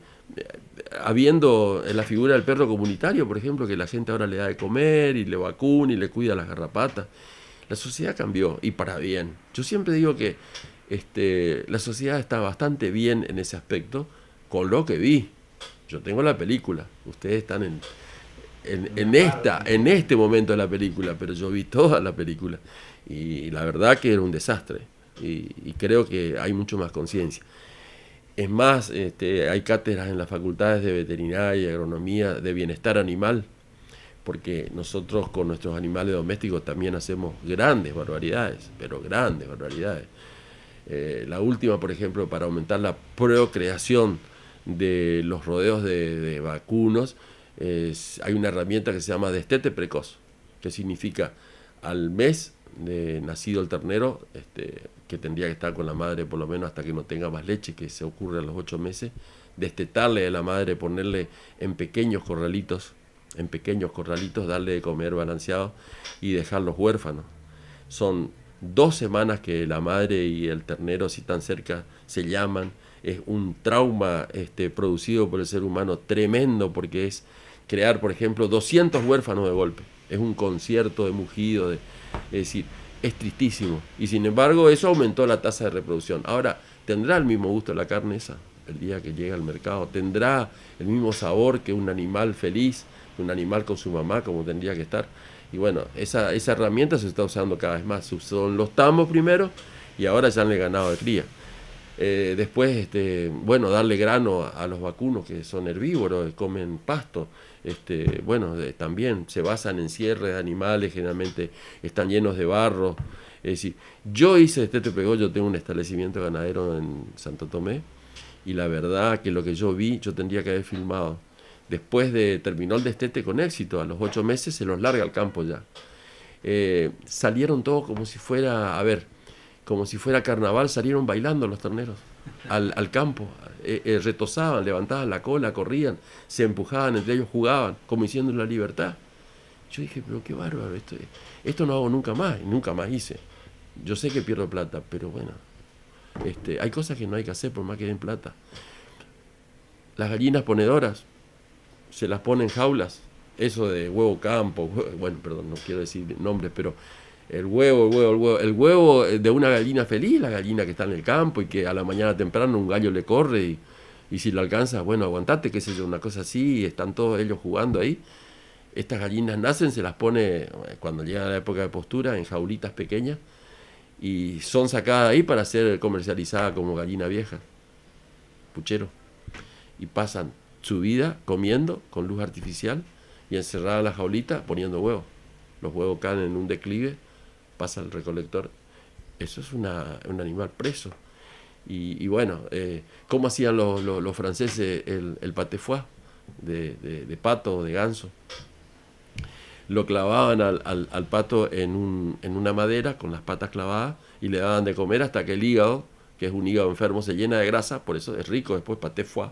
habiendo la figura del perro comunitario, por ejemplo, que la gente ahora le da de comer y le vacuna y le cuida las garrapatas. La sociedad cambió y para bien. Yo siempre digo que este, la sociedad está bastante bien en ese aspecto con lo que vi. Yo tengo la película, ustedes están en, en, en, esta, en este momento de la película, pero yo vi toda la película y la verdad que era un desastre y, creo que hay mucho más conciencia. Es más, este, hay cátedras en las facultades de veterinaria y agronomía de bienestar animal, porque nosotros con nuestros animales domésticos también hacemos grandes barbaridades, pero grandes barbaridades. Eh, la última, por ejemplo, para aumentar la procreación de los rodeos de vacunos, hay una herramienta que se llama destete precoz, que significa al mes de nacido el ternero, este, que tendría que estar con la madre por lo menos hasta que no tenga más leche, que se ocurre a los ocho meses, destetarle a la madre, ponerle en pequeños corralitos, en pequeños corralitos, darle de comer balanceado y dejarlos huérfanos. Son dos semanas que la madre y el ternero, si tan cerca, se llaman. Es un trauma este, producido por el ser humano tremendo porque es crear, por ejemplo, 200 huérfanos de golpe. Es un concierto de mugido, de, es decir, es tristísimo. Y sin embargo, eso aumentó la tasa de reproducción. Ahora, ¿tendrá el mismo gusto la carne esa el día que llega al mercado? ¿Tendrá el mismo sabor que un animal feliz, un animal con su mamá, como tendría que estar? Y bueno, esa, herramienta se está usando cada vez más. Son los tambos primero y ahora ya han ganado de cría. Eh, después, este, bueno, darle grano a, los vacunos que son herbívoros, comen pasto. Este, bueno, también se basan en cierres de animales, generalmente están llenos de barro. Es decir, yo hice este Pegó, yo tengo un establecimiento ganadero en Santo Tomé, y la verdad que lo que yo vi, yo tendría que haber filmado. Después de terminó el destete con éxito, a los ocho meses se los larga al campo ya. Eh, salieron todos como si fuera, a ver, como si fuera carnaval, salieron bailando los terneros al campo. Eh, eh, retosaban, retozaban, levantaban la cola, corrían, se empujaban, entre ellos jugaban, como diciendo la libertad. Yo dije, pero qué bárbaro, esto, esto no hago nunca más, nunca más hice. Yo sé que pierdo plata, pero bueno, este, hay cosas que no hay que hacer por más que den plata. Las gallinas ponedoras, se las ponen jaulas, eso de huevo campo, bueno, perdón, no quiero decir nombres, pero el huevo, el huevo, el huevo. El huevo eh, de una gallina feliz, la gallina que está en el campo y que a la mañana temprano un gallo le corre y, si lo alcanza, bueno, aguantate, que sé yo, una cosa así, y están todos ellos jugando ahí. Estas gallinas nacen, se las pone eh, cuando llega la época de postura en jaulitas pequeñas y son sacadas ahí para ser comercializadas como gallina vieja, puchero. Y pasan su vida comiendo con luz artificial y encerrada en la jaulita poniendo huevos. Los huevos caen en un declive pasa el recolector, eso es un animal preso. Y, bueno, eh, ¿cómo hacían los, franceses el, el foie de, pato o de ganso? Lo clavaban al, pato en, una madera con las patas clavadas y le daban de comer hasta que el hígado, que es un hígado enfermo, se llena de grasa, por eso es rico después paté foie.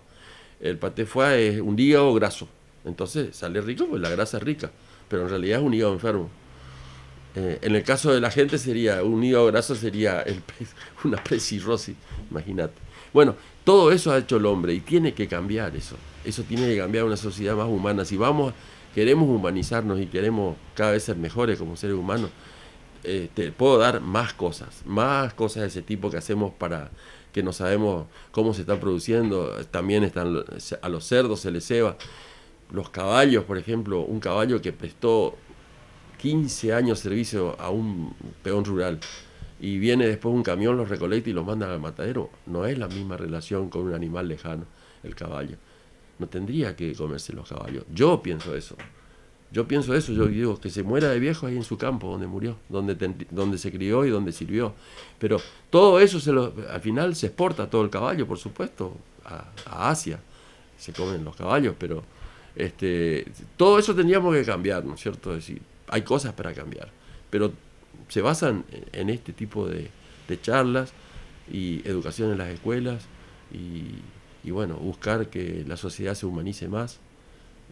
El paté foie es un hígado graso, entonces sale rico pues la grasa es rica, pero en realidad es un hígado enfermo. Eh, en el caso de la gente sería, un hígado graso sería el pez, una rosy. imagínate. Bueno, todo eso ha hecho el hombre y tiene que cambiar eso. Eso tiene que cambiar una sociedad más humana. Si vamos, queremos humanizarnos y queremos cada vez ser mejores como seres humanos, eh, te puedo dar más cosas, más cosas de ese tipo que hacemos para que no sabemos cómo se está produciendo. También están a los cerdos se les ceba. Los caballos, por ejemplo, un caballo que prestó 15 años servicio a un peón rural y viene después un camión, los recolecta y los manda al matadero, no es la misma relación con un animal lejano, el caballo. No tendría que comerse los caballos. Yo pienso eso. Yo pienso eso, yo digo que se muera de viejo ahí en su campo donde murió, donde, donde se crió y donde sirvió. Pero todo eso se al final se exporta todo el caballo, por supuesto, a, Asia. Se comen los caballos, pero este, todo eso tendríamos que cambiar, ¿no es cierto? decir, hay cosas para cambiar, pero se basan en este tipo de, charlas y educación en las escuelas y, bueno, buscar que la sociedad se humanice más.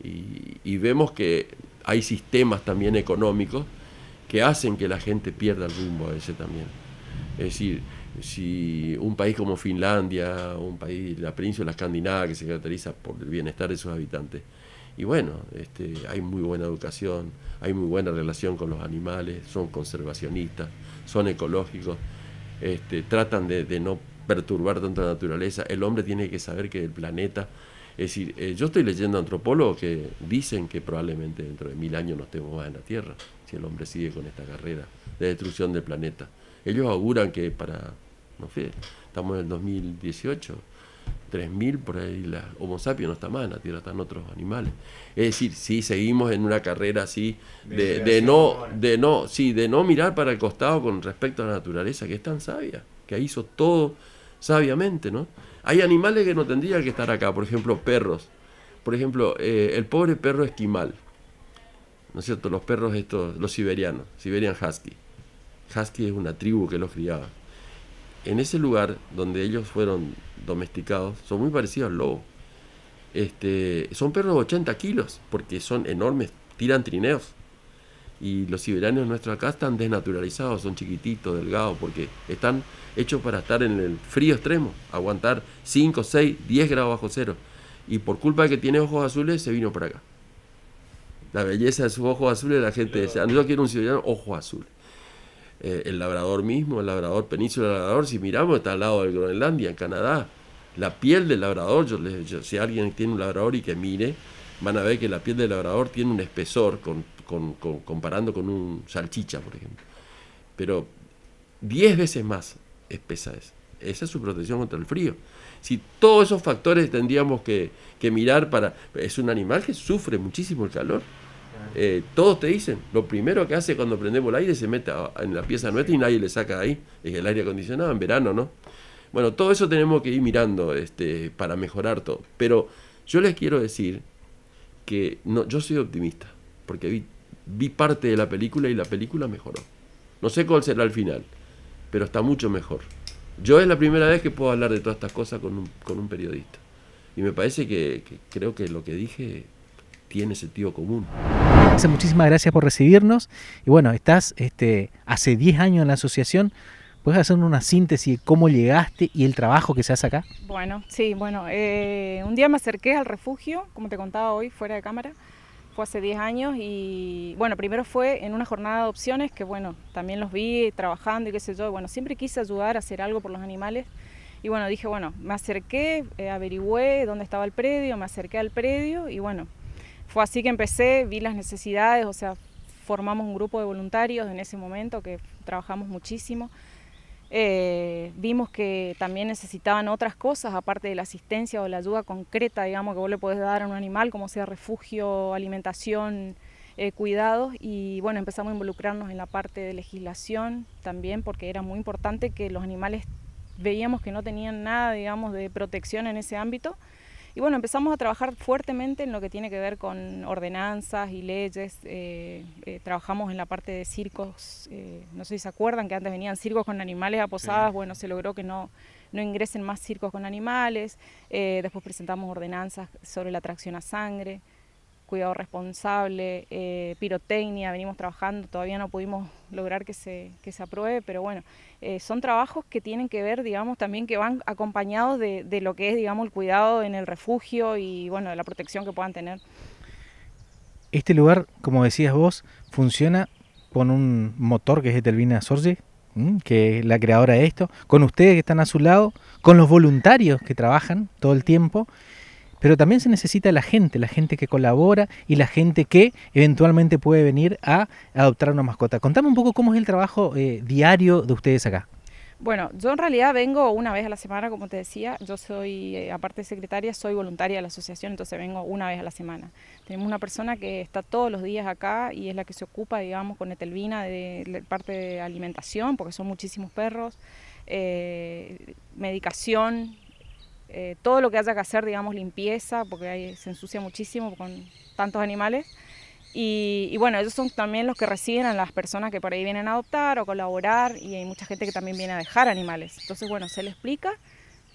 Y, vemos que hay sistemas también económicos que hacen que la gente pierda el rumbo a ese también. Es decir, si un país como Finlandia, un país, la península escandinava que se caracteriza por el bienestar de sus habitantes, y bueno, este, hay muy buena educación, hay muy buena relación con los animales, son conservacionistas, son ecológicos, este, tratan de, no perturbar tanta naturaleza. El hombre tiene que saber que el planeta es decir, eh, yo estoy leyendo antropólogos que dicen que probablemente dentro de mil años no estemos más en la Tierra, si el hombre sigue con esta carrera de destrucción del planeta. Ellos auguran que para, no sé, estamos en el 2018, 3.000 por ahí, la Homo sapiens no está más la Tierra, están otros animales. Es decir, si seguimos en una carrera así de, no, de no, sí, de no mirar para el costado con respecto a la naturaleza, que es tan sabia, que hizo todo sabiamente, ¿no? Hay animales que no tendrían que estar acá, por ejemplo, perros. Por ejemplo, eh, el pobre perro esquimal, ¿no es cierto? Los perros estos, los siberianos, Siberian Husky. Husky es una tribu que los criaba en ese lugar donde ellos fueron domesticados, son muy parecidos al lobo. Este, son perros de 80 kilos, porque son enormes, tiran trineos. Y los siberianos nuestros acá están desnaturalizados, son chiquititos, delgados, porque están hechos para estar en el frío extremo, aguantar 5, 6, 10 grados bajo cero. Y por culpa de que tiene ojos azules, se vino para acá. La belleza de sus ojos azules, la gente ando ah, yo quiero un siberiano, ojo azul. Eh, el labrador mismo, el labrador península del labrador, si miramos está al lado de Groenlandia, en Canadá, la piel del labrador, yo les, si alguien tiene un labrador y que mire, van a ver que la piel del labrador tiene un espesor comparando con un salchicha, por ejemplo. Pero 10 veces más espesa es. Esa es su protección contra el frío. Si todos esos factores tendríamos que, que mirar para... Es un animal que sufre muchísimo el calor. Eh, todos te dicen, lo primero que hace cuando prendemos el aire se mete en la pieza nuestra y nadie le saca de ahí. Es el aire acondicionado en verano, ¿no? Bueno, todo eso tenemos que ir mirando este, para mejorar todo. Pero yo les quiero decir que no, yo soy optimista, porque vi, parte de la película y la película mejoró. No sé cuál será el final, pero está mucho mejor. Yo es la primera vez que puedo hablar de todas estas cosas con un, con un periodista. Y me parece que creo que lo que dije tiene sentido común. Muchísimas gracias por recibirnos. Y bueno, estás este, hace 10 años en la asociación. ¿Puedes hacer una síntesis de cómo llegaste y el trabajo que se hace acá? Bueno, sí, bueno, eh, un día me acerqué al refugio, como te contaba hoy, fuera de cámara. Fue hace 10 años y, bueno, primero fue en una jornada de opciones que, bueno, también los vi trabajando y qué sé yo. Bueno, siempre quise ayudar a hacer algo por los animales. Y bueno, dije, bueno, me acerqué, eh, averigüé dónde estaba el predio, me acerqué al predio y bueno, fue así que empecé, vi las necesidades, o sea, formamos un grupo de voluntarios en ese momento que trabajamos muchísimo. Eh, vimos que también necesitaban otras cosas, aparte de la asistencia o la ayuda concreta, digamos, que vos le podés dar a un animal, como sea refugio, alimentación, eh, cuidados. Y bueno, empezamos a involucrarnos en la parte de legislación también, porque era muy importante que los animales veíamos que no tenían nada, digamos, de protección en ese ámbito. Y bueno, empezamos a trabajar fuertemente en lo que tiene que ver con ordenanzas y leyes. Eh, eh, trabajamos en la parte de circos, eh, no sé si se acuerdan que antes venían circos con animales a posadas, bueno, se logró que no, no ingresen más circos con animales. después presentamos ordenanzas sobre la atracción a sangre cuidado responsable, eh, pirotecnia, venimos trabajando, todavía no pudimos lograr que se, que se apruebe, pero bueno, eh, son trabajos que tienen que ver, digamos, también que van acompañados de, lo que es, digamos, el cuidado en el refugio y, bueno, de la protección que puedan tener. Este lugar, como decías vos, funciona con un motor que es de Telvina Sorge, que es la creadora de esto, con ustedes que están a su lado, con los voluntarios que trabajan todo el tiempo pero también se necesita la gente, la gente que colabora y la gente que eventualmente puede venir a adoptar una mascota. Contame un poco cómo es el trabajo eh, diario de ustedes acá. Bueno, yo en realidad vengo una vez a la semana, como te decía, yo soy, eh, aparte de secretaria, soy voluntaria de la asociación, entonces vengo una vez a la semana. Tenemos una persona que está todos los días acá y es la que se ocupa, digamos, con Etelvina de, parte de alimentación, porque son muchísimos perros, eh, medicación, eh, todo lo que haya que hacer, digamos, limpieza, porque ahí se ensucia muchísimo con tantos animales. Y, bueno, ellos son también los que reciben a las personas que por ahí vienen a adoptar o colaborar y hay mucha gente que también viene a dejar animales. Entonces, bueno, se le explica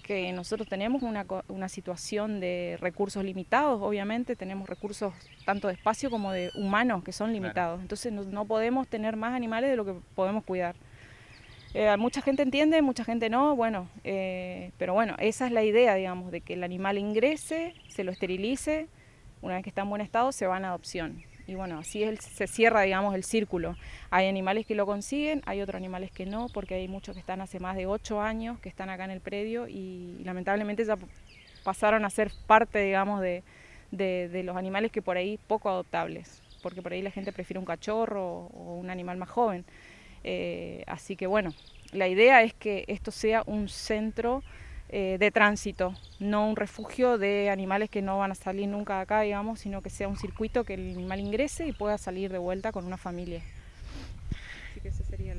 que nosotros tenemos una, situación de recursos limitados, obviamente, tenemos recursos tanto de espacio como de humanos que son limitados. Entonces no podemos tener más animales de lo que podemos cuidar. Eh, mucha gente entiende, mucha gente no, bueno, eh, pero bueno, esa es la idea, digamos, de que el animal ingrese, se lo esterilice, una vez que está en buen estado se va en adopción. Y bueno, así se cierra, digamos, el círculo. Hay animales que lo consiguen, hay otros animales que no, porque hay muchos que están hace más de ocho años, que están acá en el predio y, lamentablemente ya pasaron a ser parte, digamos, de, los animales que por ahí poco adoptables, porque por ahí la gente prefiere un cachorro o un animal más joven. Eh, así que bueno, la idea es que esto sea un centro eh, de tránsito, no un refugio de animales que no van a salir nunca de acá, digamos, sino que sea un circuito que el animal ingrese y pueda salir de vuelta con una familia. Así que ese sería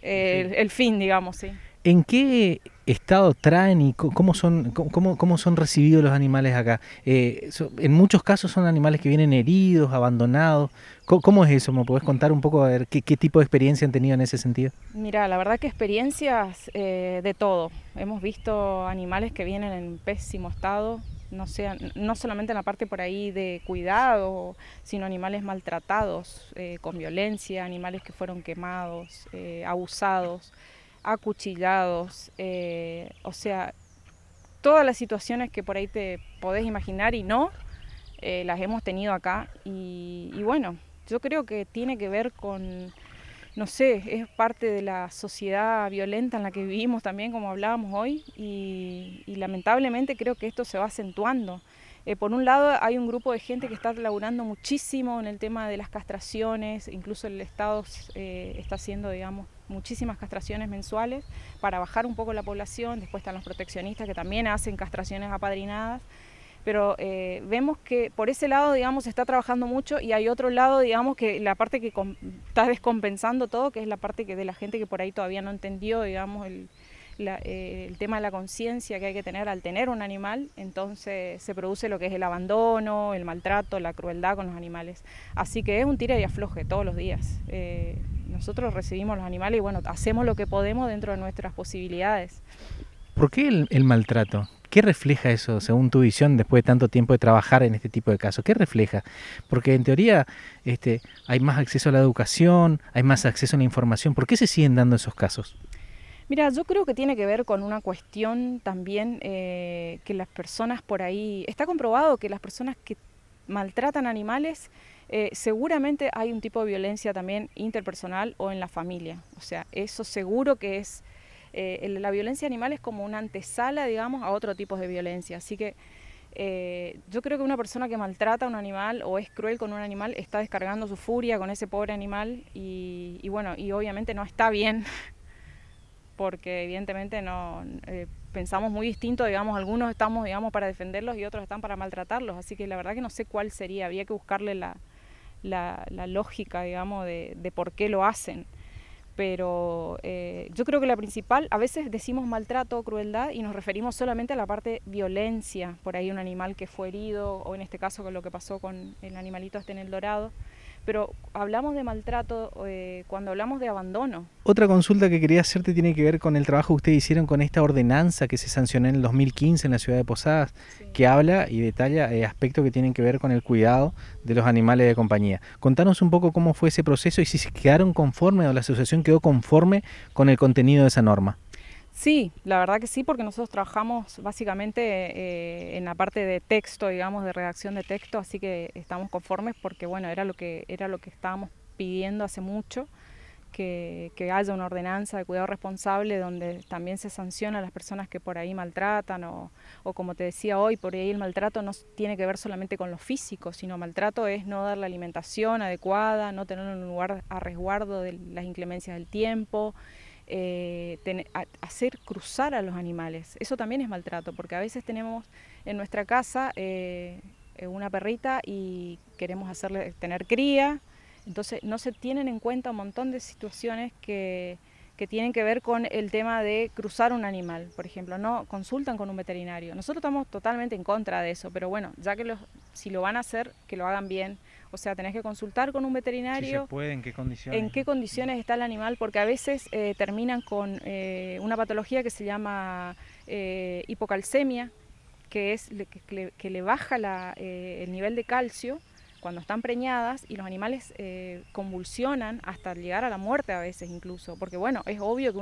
el, el fin, digamos, sí. ¿En qué estado traen y cómo son, cómo, son recibidos los animales acá? Eh, en muchos casos son animales que vienen heridos, abandonados. ¿Cómo, es eso? ¿Me puedes contar un poco a ver qué, tipo de experiencia han tenido en ese sentido? Mira, la verdad que experiencias eh, de todo. Hemos visto animales que vienen en pésimo estado, no, sea, no solamente en la parte por ahí de cuidado, sino animales maltratados, eh, con violencia, animales que fueron quemados, abusados acuchillados, eh, o sea, todas las situaciones que por ahí te podés imaginar y no, eh, las hemos tenido acá. Y, bueno, yo creo que tiene que ver con, no sé, es parte de la sociedad violenta en la que vivimos también, como hablábamos hoy, y lamentablemente creo que esto se va acentuando. Eh, por un lado, hay un grupo de gente que está laburando muchísimo en el tema de las castraciones, incluso el Estado eh, está haciendo, digamos, muchísimas castraciones mensuales para bajar un poco la población. Después están los proteccionistas que también hacen castraciones apadrinadas. Pero eh, vemos que por ese lado, digamos, se está trabajando mucho y hay otro lado, digamos, que la parte que está descompensando todo, que es la parte que de la gente que por ahí todavía no entendió, digamos, el, eh, el tema de la conciencia que hay que tener al tener un animal, entonces se produce lo que es el abandono, el maltrato, la crueldad con los animales. Así que es un tira y afloje todos los días. Eh, nosotros recibimos los animales y bueno, hacemos lo que podemos dentro de nuestras posibilidades. ¿Por qué el, el maltrato? ¿Qué refleja eso, según tu visión, después de tanto tiempo de trabajar en este tipo de casos? ¿Qué refleja? Porque en teoría este, hay más acceso a la educación, hay más acceso a la información. ¿Por qué se siguen dando esos casos? Mira, yo creo que tiene que ver con una cuestión también eh, que las personas por ahí, está comprobado que las personas que maltratan animales, eh, seguramente hay un tipo de violencia también interpersonal o en la familia. O sea, eso seguro que es, eh, la violencia animal es como una antesala, digamos, a otro tipo de violencia. Así que yo creo que una persona que maltrata a un animal o es cruel con un animal está descargando su furia con ese pobre animal y, y bueno, y obviamente no está bien porque evidentemente no eh, pensamos muy distinto, digamos, algunos estamos digamos para defenderlos y otros están para maltratarlos, así que la verdad que no sé cuál sería, había que buscarle la, lógica, digamos, de, por qué lo hacen. Pero eh, yo creo que la principal, a veces decimos maltrato o crueldad y nos referimos solamente a la parte violencia, por ahí un animal que fue herido, o en este caso con lo que pasó con el animalito este en el dorado pero hablamos de maltrato eh, cuando hablamos de abandono. Otra consulta que quería hacerte tiene que ver con el trabajo que ustedes hicieron con esta ordenanza que se sancionó en el 2015 en la ciudad de Posadas, que habla y detalla eh, aspectos que tienen que ver con el cuidado de los animales de compañía. Contanos un poco cómo fue ese proceso y si se quedaron conforme o la asociación quedó conforme con el contenido de esa norma. Sí, la verdad que sí, porque nosotros trabajamos básicamente eh, en la parte de texto, digamos, de redacción de texto, así que estamos conformes porque, bueno, era lo que, era lo que estábamos pidiendo hace mucho, que, haya una ordenanza de cuidado responsable donde también se sanciona a las personas que por ahí maltratan o, o, como te decía hoy, por ahí el maltrato no tiene que ver solamente con lo físico, sino maltrato es no dar la alimentación adecuada, no tener un lugar a resguardo de las inclemencias del tiempo, eh, hacer cruzar a los animales. Eso también es maltrato, porque a veces tenemos en nuestra casa eh, eh, una perrita y queremos hacerle tener cría. Entonces no se tienen en cuenta un montón de situaciones que, que tienen que ver con el tema de cruzar un animal, por ejemplo, no consultan con un veterinario. Nosotros estamos totalmente en contra de eso, pero bueno, ya que los, si lo van a hacer, que lo hagan bien, o sea, tenés que consultar con un veterinario. puede, ¿en qué condiciones? En qué condiciones está el animal, porque a veces eh, terminan con eh, una patología que se llama eh, hipocalcemia, que es le, que, le, baja el nivel de calcio cuando están preñadas y los animales convulsionan hasta llegar a la muerte a veces incluso, porque bueno, es obvio que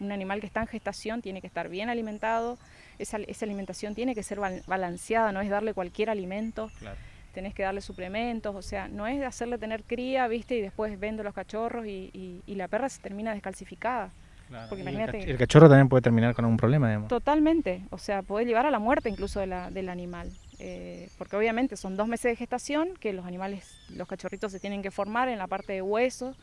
un animal que está en gestación tiene que estar bien alimentado, esa, esa alimentación tiene que ser balanceada, no es darle cualquier alimento. Claro tenés que darle suplementos, o sea, no es hacerle tener cría, viste, y después vendo los cachorros y, la perra se termina descalcificada. el, cachorro también puede terminar con algún problema, digamos. Totalmente, o sea, puede llevar a la muerte incluso la, del animal. Eh, porque obviamente son dos meses de gestación que los animales, los cachorritos se tienen que formar en la parte de hueso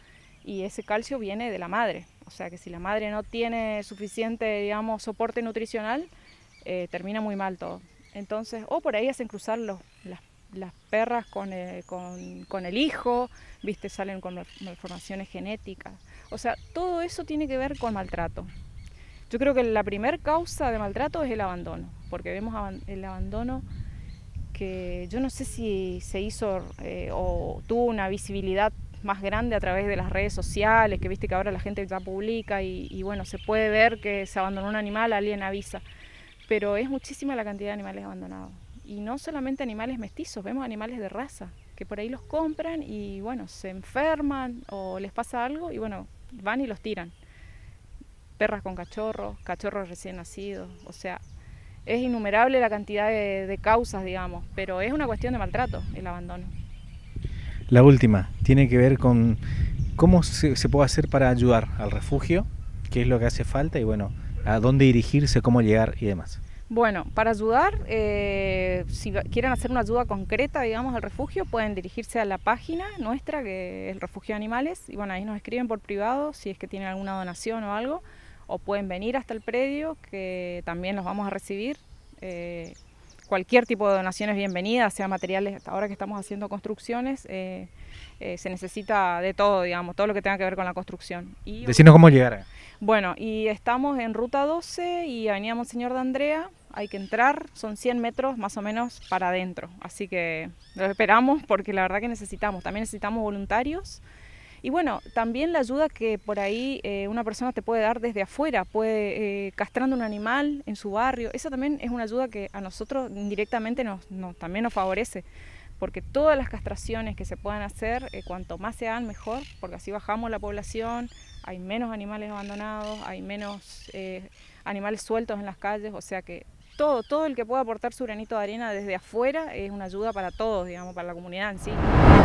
y ese calcio viene de la madre. O sea que si la madre no tiene suficiente, digamos, soporte nutricional, eh, termina muy mal todo. Entonces, o por ahí hacen cruzar los, las las perras con el, eh, con, el, hijo, viste, salen con malformaciones genéticas. O sea, todo eso tiene que ver con maltrato. Yo creo que la primera causa de maltrato es el abandono, porque vemos el abandono que yo no sé si se hizo eh, o tuvo una visibilidad más grande a través de las redes sociales, que viste que ahora la gente ya publica y, y bueno, se puede ver que se abandonó un animal, alguien avisa, pero es muchísima la cantidad de animales abandonados. Y no solamente animales mestizos, vemos animales de raza, que por ahí los compran y bueno, se enferman o les pasa algo y bueno, van y los tiran. Perras con cachorros, cachorros recién nacidos, o sea, es innumerable la cantidad de, causas, digamos, pero es una cuestión de maltrato el abandono. La última tiene que ver con cómo se, se puede hacer para ayudar al refugio, qué es lo que hace falta y bueno, a dónde dirigirse, cómo llegar y demás. Bueno, para ayudar, eh, si quieren hacer una ayuda concreta, digamos, al refugio, pueden dirigirse a la página nuestra, que es el Refugio de Animales, y bueno, ahí nos escriben por privado si es que tienen alguna donación o algo, o pueden venir hasta el predio, que también los vamos a recibir. Eh, cualquier tipo de donaciones bienvenidas, sea materiales, hasta ahora que estamos haciendo construcciones, eh, se necesita de todo, digamos, todo lo que tenga que ver con la construcción. Y, Decirnos cómo llegar. Bueno, y estamos en ruta 12 y Avenida Monseñor de Andrea. Hay que entrar, son 100 metros más o menos para adentro. Así que lo esperamos porque la verdad que necesitamos. También necesitamos voluntarios. Y bueno, también la ayuda que por ahí eh, una persona te puede dar desde afuera, puede eh, castrando un animal en su barrio, eso también es una ayuda que a nosotros indirectamente también nos favorece porque todas las castraciones que se puedan hacer, eh, cuanto más se hagan, mejor, porque así bajamos la población, hay menos animales abandonados, hay menos eh, animales sueltos en las calles, o sea que todo, todo el que pueda aportar su granito de arena desde afuera es una ayuda para todos, digamos, para la comunidad en sí.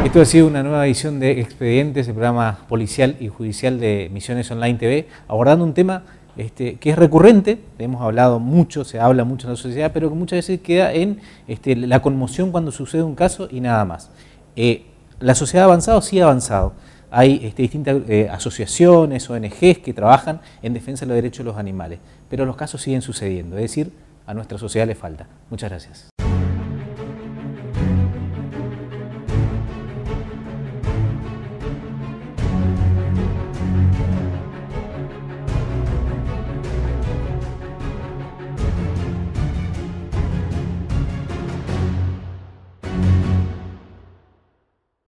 Esto ha sido una nueva edición de Expedientes, el programa policial y judicial de Misiones Online TV, abordando un tema este, que es recurrente, hemos hablado mucho, se habla mucho en la sociedad, pero que muchas veces queda en este, la conmoción cuando sucede un caso y nada más. Eh, la sociedad ha avanzado, sí ha avanzado. Hay este, distintas eh, asociaciones, ONGs que trabajan en defensa de los derechos de los animales, pero los casos siguen sucediendo, es decir, a nuestra sociedad le falta. Muchas gracias.